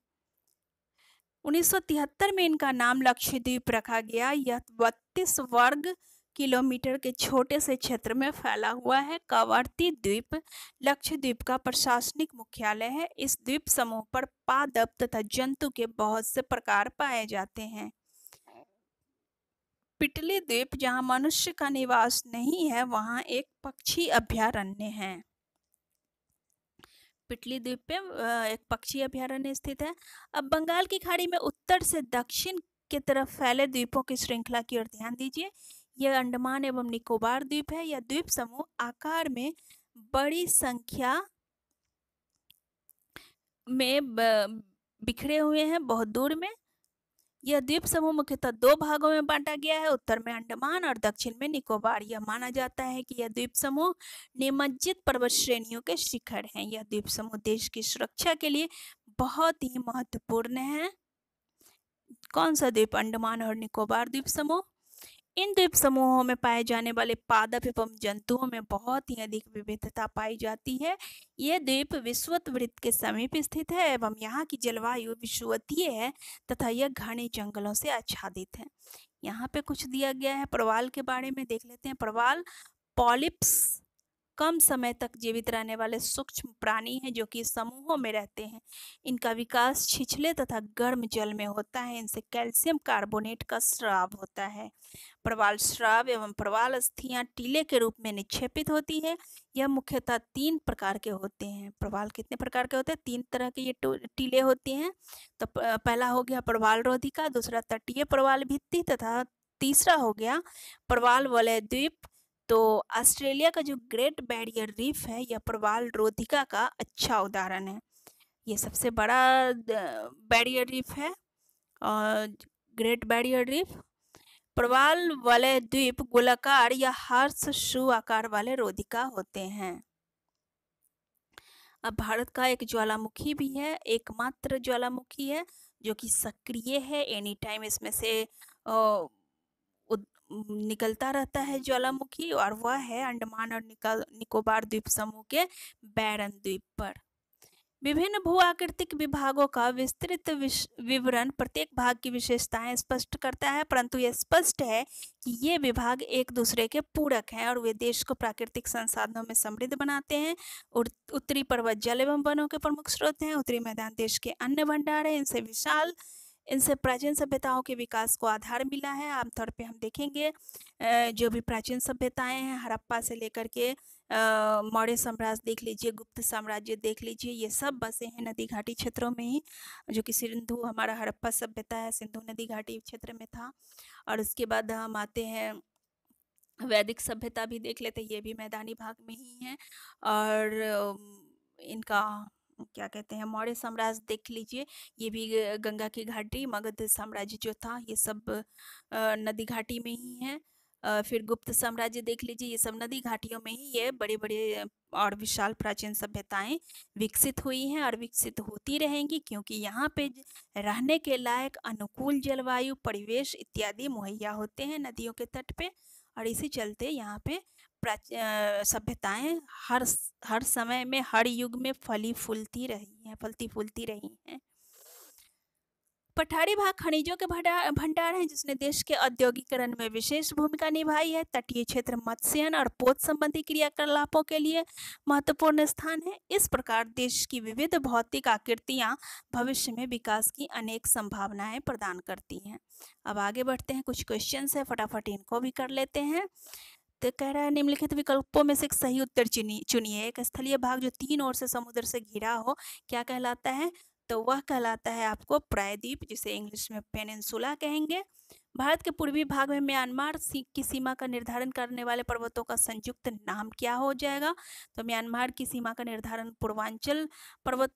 1973 में इनका नाम लक्षद्वीप रखा गया यह बत्तीस वर्ग किलोमीटर के छोटे से क्षेत्र में फैला हुआ है कवर्ती द्वीप लक्षद्वीप का प्रशासनिक मुख्यालय है इस द्वीप समूह पर पादप तथा जंतु के बहुत से प्रकार पाए जाते हैं पिटली द्वीप जहां मनुष्य का निवास नहीं है वहां एक पक्षी अभ्यारण्य है पिटली द्वीप पे एक पक्षी अभ्यारण्य स्थित है अब बंगाल की खाड़ी में उत्तर से दक्षिण की तरफ फैले द्वीपों की श्रृंखला की ओर ध्यान दीजिए यह अंडमान एवं निकोबार द्वीप है यह द्वीप समूह आकार में बड़ी संख्या में बिखरे हुए हैं बहुत दूर में यह द्वीप समूह मुख्यतः दो भागों में बांटा गया है उत्तर में अंडमान और दक्षिण में निकोबार यह माना जाता है कि यह द्वीप समूह निमज्जित पर्वत श्रेणियों के शिखर हैं यह द्वीप समूह देश की सुरक्षा के लिए बहुत ही महत्वपूर्ण है कौन सा द्वीप अंडमान और निकोबार द्वीप समूह इन द्वीप समूहों में पाए जाने वाले पादप एवं जंतुओं में बहुत ही अधिक विविधता पाई जाती है ये द्वीप विश्वत वृत्त के समीप स्थित है एवं यहाँ की जलवायु विश्वतीय है तथा यह घने जंगलों से आच्छादित है यहाँ पे कुछ दिया गया है प्रवाल के बारे में देख लेते हैं प्रवाल पॉलिप्स कम समय तक जीवित रहने वाले सूक्ष्म प्राणी हैं जो कि समूहों में रहते हैं इनका विकास छिछले तथा गर्म जल में होता है इनसे कैल्शियम कार्बोनेट का स्राव होता है प्रवाल स्राव एवं प्रवाल अस्थियाँ टीले के रूप में निक्षेपित होती है यह मुख्यतः तीन प्रकार के होते हैं प्रवाल कितने प्रकार के होते हैं तीन तरह के ये टीले होते हैं तो पहला हो गया प्रवाल रोधिका दूसरा तटीय प्रवाल भित्ति तथा तीसरा हो गया प्रवाल वलय द्वीप तो ऑस्ट्रेलिया का जो ग्रेट बैरियर रीफ है यह प्रवाल रोधिका का अच्छा उदाहरण है ये सबसे बड़ा बैरियर रीफ है और ग्रेट बैरियर रीफ प्रवाल वाले द्वीप गोलाकार या हर्ष शु आकार वाले रोधिका होते हैं अब भारत का एक ज्वालामुखी भी है एकमात्र ज्वालामुखी है जो कि सक्रिय है एनी टाइम इसमें से ओ, निकलता रहता है ज्वालामुखी और वह है अंडमान और निकल निकोबार द्वीप समूह के बैरन द्वीप पर विभिन्न भू आकृतिक विभागों का विस्तृत विवरण प्रत्येक भाग की विशेषताएं स्पष्ट करता है परंतु यह स्पष्ट है कि ये विभाग एक दूसरे के पूरक हैं और वे देश को प्राकृतिक संसाधनों में समृद्ध बनाते हैं और उत्तरी पर्वत जल एवं वनों के प्रमुख स्रोत हैं उत्तरी मैदान देश के अन्य भंडार हैं इनसे विशाल इनसे प्राचीन सभ्यताओं के विकास को आधार मिला है आमतौर पे हम देखेंगे जो भी प्राचीन सभ्यताएं हैं हड़प्पा से लेकर के मौर्य साम्राज्य देख लीजिए गुप्त साम्राज्य देख लीजिए ये सब बसे हैं नदी घाटी क्षेत्रों में ही जो कि सिंधु हमारा हड़प्पा सभ्यता है सिंधु नदी घाटी क्षेत्र में था और उसके बाद हम आते हैं वैदिक सभ्यता भी देख लेते ये भी मैदानी भाग में ही है और इनका क्या कहते हैं मौर्य साम्राज्य देख लीजिए ये भी गंगा की घाटी मगध साम्राज्य जो था ये सब नदी घाटी में ही है फिर गुप्त साम्राज्य देख लीजिए ये सब नदी घाटियों में ही ये बड़े बड़े और विशाल प्राचीन सभ्यताएं विकसित हुई हैं और विकसित होती रहेंगी क्योंकि यहाँ पे रहने के लायक अनुकूल जलवायु परिवेश इत्यादि मुहैया होते हैं नदियों के तट पे और इसी चलते यहाँ पे सभ्यताएं हर हर समय में हर युग में फली फूलती रही हैं फलती फूलती रही हैं पठारी भाग खनिजों के भंडार हैं जिसने देश के औद्योगिकरण में विशेष भूमिका निभाई है तटीय क्षेत्र मत्स्यन और पोत संबंधी क्रियाकलापों के लिए महत्वपूर्ण स्थान है इस प्रकार देश की विविध भौतिक आकृतियां भविष्य में विकास की अनेक संभावनाएं प्रदान करती हैं अब आगे बढ़ते हैं कुछ क्वेश्चन है फटाफट इनको भी कर लेते हैं तो कह रहा है निम्नलिखित विकल्पों में से एक सही उत्तर चुनिए चुनिए एक स्थलीय भाग जो तीन ओर से समुद्र से घिरा हो क्या कहलाता है तो वह कहलाता है आपको प्रायद्वीप जिसे इंग्लिश में पेनिनसुला कहेंगे भारत के पूर्वी भाग में म्यांमार की सीमा का निर्धारण करने वाले पर्वतों का संयुक्त नाम क्या हो जाएगा तो म्यांमार की सीमा का निर्धारण पूर्वांचल पर्वत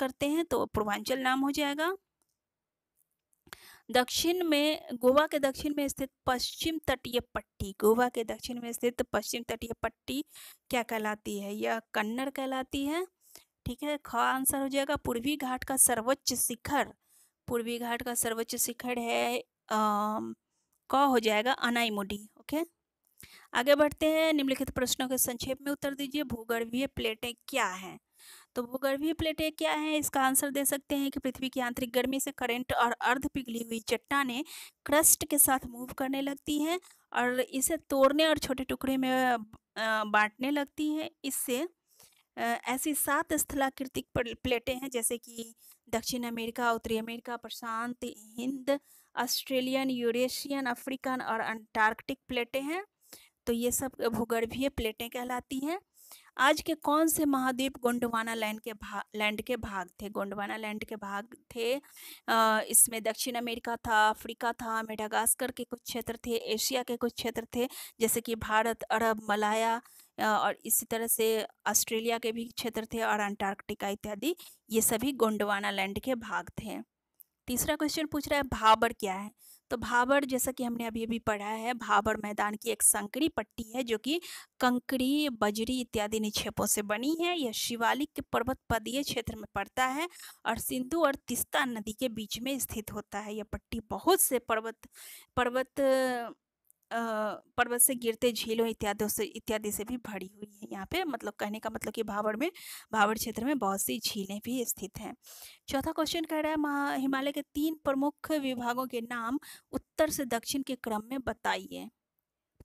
करते हैं तो पूर्वांचल नाम हो जाएगा दक्षिण में गोवा के दक्षिण में स्थित पश्चिम तटीय पट्टी गोवा के दक्षिण में स्थित पश्चिम तटीय पट्टी क्या कहलाती है यह कन्नड़ कहलाती है ठीक है ख आंसर हो जाएगा पूर्वी घाट का सर्वोच्च शिखर पूर्वी घाट का सर्वोच्च शिखर है क हो जाएगा अनाईमुडी ओके आगे बढ़ते हैं निम्नलिखित प्रश्नों के संक्षेप में उत्तर दीजिए भूगर्भीय प्लेटें क्या हैं तो भूगर्भीय प्लेटें क्या है इसका आंसर दे सकते हैं कि पृथ्वी की आंतरिक गर्मी से करंट और अर्ध पिघली हुई चट्टाने क्रस्ट के साथ मूव करने लगती हैं और इसे तोड़ने और छोटे टुकड़े में बांटने लगती हैं इससे ऐसी सात स्थलाकृतिक प्लेटें हैं जैसे कि दक्षिण अमेरिका उत्तरी अमेरिका प्रशांत हिंद ऑस्ट्रेलियन यूरेशियन अफ्रीकन और अंटार्कटिक प्लेटें हैं तो ये सब भूगर्भीय प्लेटें कहलाती हैं आज के कौन से महाद्वीप गोंडवाना लैंड के भाग लैंड के भाग थे गोंडवाना लैंड के भाग थे आ, इसमें दक्षिण अमेरिका था अफ्रीका था मेडागास्कर के कुछ क्षेत्र थे एशिया के कुछ क्षेत्र थे जैसे कि भारत अरब मलाया और इसी तरह से ऑस्ट्रेलिया के भी क्षेत्र थे और अंटार्कटिका इत्यादि ये सभी गोंडवाना लैंड के भाग थे तीसरा क्वेश्चन पूछ रहा है भाबर क्या है तो भाबर जैसा कि हमने अभी अभी पढ़ा है भाबर मैदान की एक संकरी पट्टी है जो कि कंकड़ी बजरी इत्यादि निक्षेपों से बनी है यह शिवालिक के पर्वत पदीय क्षेत्र में पड़ता है और सिंधु और तिस्ता नदी के बीच में स्थित होता है यह पट्टी बहुत से पर्वत पर्वत पर्वत से गिरते झीलों इत्यादि से इत्यादि से भी भरी हुई है यहाँ पे मतलब कहने का मतलब कि भावड़ में भावड़ क्षेत्र में बहुत सी झीलें भी स्थित हैं चौथा क्वेश्चन कह रहा है महा हिमालय के तीन प्रमुख विभागों के नाम उत्तर से दक्षिण के क्रम में बताइए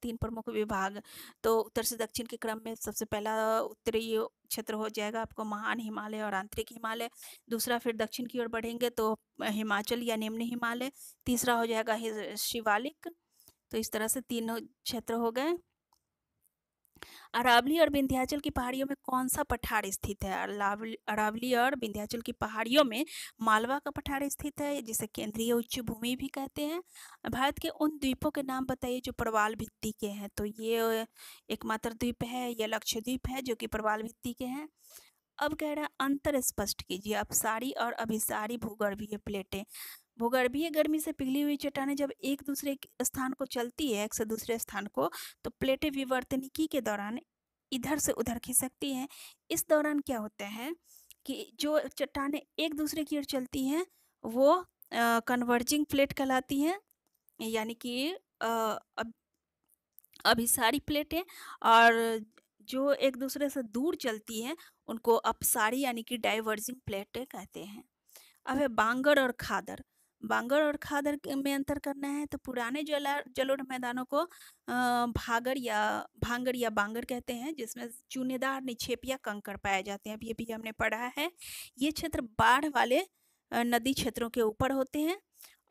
तीन प्रमुख विभाग तो उत्तर से दक्षिण के क्रम में सबसे पहला उत्तरी क्षेत्र हो जाएगा आपको महान हिमालय और आंतरिक हिमालय दूसरा फिर दक्षिण की ओर बढ़ेंगे तो हिमाचल या निम्न हिमालय तीसरा हो जाएगा शिवालिक तो इस तरह से तीन क्षेत्र हो गए अरावली और विंध्याचल की पहाड़ियों में कौन सा पठार स्थित है अरावली और विंध्याचल की पहाड़ियों में मालवा का पठार स्थित है जिसे केंद्रीय उच्च भूमि भी कहते हैं भारत के उन द्वीपों के नाम बताइए जो प्रवाल भित्ति के हैं तो ये एकमात्र द्वीप है यह लक्षद्वीप है जो कि प्रवाल भित्ति के हैं अब कह रहा है अंतर स्पष्ट कीजिए अब सारी और अभिसारी भूगर्भीय प्लेटें भूगर्भीय गर्मी से पिघली हुई चट्टानें जब एक दूसरे स्थान को चलती है एक से दूसरे स्थान को तो प्लेटें विवर्तनिकी के दौरान इधर से उधर खिसकती हैं इस दौरान क्या होता है कि जो चट्टानें एक दूसरे की ओर चलती हैं वो कन्वर्जिंग प्लेट कहलाती हैं यानी कि अब अभिसारी प्लेटें और जो एक दूसरे से दूर चलती हैं उनको अपसारी यानी कि डाइवर्जिंग प्लेटें कहते हैं अब है बांगर और खादर बांगर और खादर में अंतर करना है तो पुराने जला जलोढ़ मैदानों को भागर या भांगर या बांगर कहते हैं जिसमें चूनेदार निक्षेप या कंकर पाए जाते हैं अब ये भी हमने पढ़ा है ये क्षेत्र बाढ़ वाले नदी क्षेत्रों के ऊपर होते हैं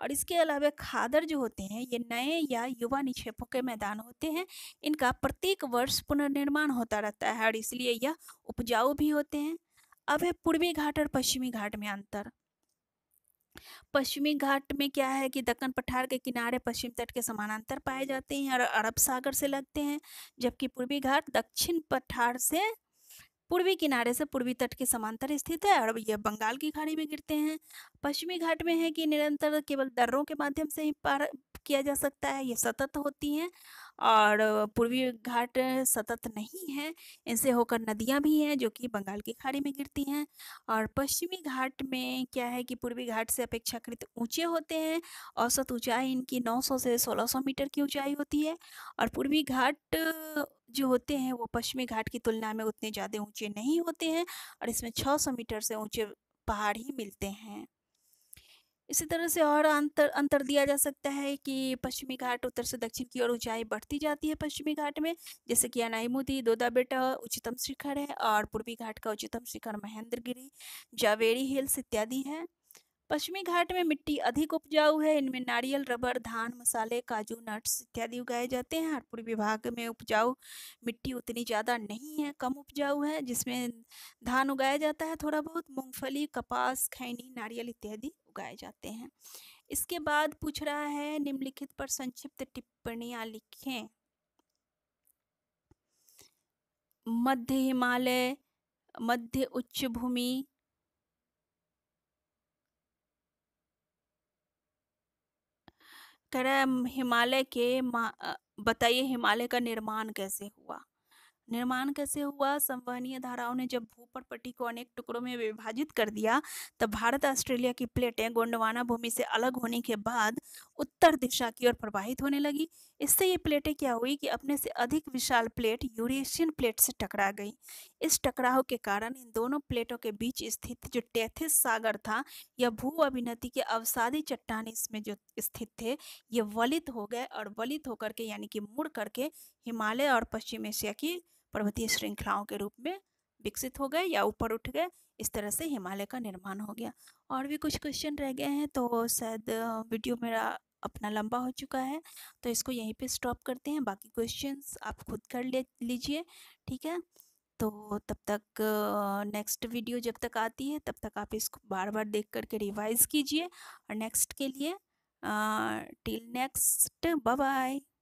और इसके अलावा खादर जो होते हैं ये नए या युवा निक्षेपों के मैदान होते हैं इनका प्रत्येक वर्ष पुनर्निर्माण होता रहता है और इसलिए यह उपजाऊ भी होते हैं अब है पूर्वी घाट और पश्चिमी घाट में अंतर पश्चिमी घाट में क्या है कि दक्कन पठार के किनारे पश्चिम तट के समानांतर पाए जाते हैं और अरब सागर से लगते हैं जबकि पूर्वी घाट दक्षिण पठार से पूर्वी किनारे से पूर्वी तट के समांतर स्थित है और यह बंगाल की खाड़ी में गिरते हैं पश्चिमी घाट में है कि निरंतर केवल दर्रों के माध्यम से ही पार किया जा सकता है ये सतत होती हैं और पूर्वी घाट सतत नहीं है इनसे होकर नदियाँ भी हैं जो कि बंगाल की खाड़ी में गिरती हैं और पश्चिमी घाट में क्या है कि पूर्वी घाट से अपेक्षाकृत ऊँचे होते हैं औसत ऊँचाई इनकी 900 से 1600 मीटर की ऊँचाई होती है और पूर्वी घाट जो होते हैं वो पश्चिमी घाट की तुलना में उतने ज़्यादा ऊँचे नहीं होते हैं और इसमें छः मीटर से ऊँचे पहाड़ ही मिलते हैं इसी तरह से और अंतर अंतर दिया जा सकता है कि पश्चिमी घाट उत्तर से दक्षिण की ओर ऊंचाई बढ़ती जाती है पश्चिमी घाट में जैसे कि अनाईमुदी दोदा बेटा उच्चतम शिखर है और पूर्वी घाट का उच्चतम शिखर महेंद्रगिरी जावेरी हिल्स इत्यादि है पश्चिमी घाट में मिट्टी अधिक उपजाऊ है इनमें नारियल रबर धान मसाले काजू नट्स इत्यादि उगाए जाते हैं पूर्वी विभाग में उपजाऊ मिट्टी उतनी ज़्यादा नहीं है कम उपजाऊ है जिसमें धान उगाया जाता है थोड़ा बहुत मूंगफली कपास खैनी नारियल इत्यादि उगाए जाते हैं इसके बाद पूछ रहा है निम्नलिखित पर संक्षिप्त टिप्पणियाँ लिखें मध्य हिमालय मध्य उच्च भूमि तरह हिमालय के बताइए हिमालय का निर्माण कैसे हुआ निर्माण कैसे हुआ संवहनीय धाराओं ने जब भूपटपट्टी को अनेक टुकड़ों में विभाजित कर दिया तब भारत ऑस्ट्रेलिया की प्लेटें गोंडवाना भूमि से अलग होने के बाद उत्तर दिशा की ओर प्रवाहित होने लगी इससे ये प्लेटें क्या हुई कि अपने से अधिक विशाल प्लेट यूरेशियन प्लेट से टकरा गई इस टकराव के कारण इन दोनों प्लेटों के बीच स्थित जो टैथिस सागर था या भू अभिनति के अवसादी चट्टान इसमें जो स्थित थे ये वलित हो गए और वलित होकर के यानी कि मुड़ करके हिमालय और पश्चिम एशिया की पर्वतीय श्रृंखलाओं के रूप में विकसित हो गए या ऊपर उठ गए इस तरह से हिमालय का निर्माण हो गया और भी कुछ क्वेश्चन रह गए हैं तो शायद वीडियो मेरा अपना लंबा हो चुका है तो इसको यहीं पे स्टॉप करते हैं बाकी क्वेश्चंस आप खुद कर ले लीजिए ठीक है तो तब तक नेक्स्ट वीडियो जब तक आती है तब तक आप इसको बार बार देख करके रिवाइज़ कीजिए और नेक्स्ट के लिए टिल नेक्स्ट बाय बाय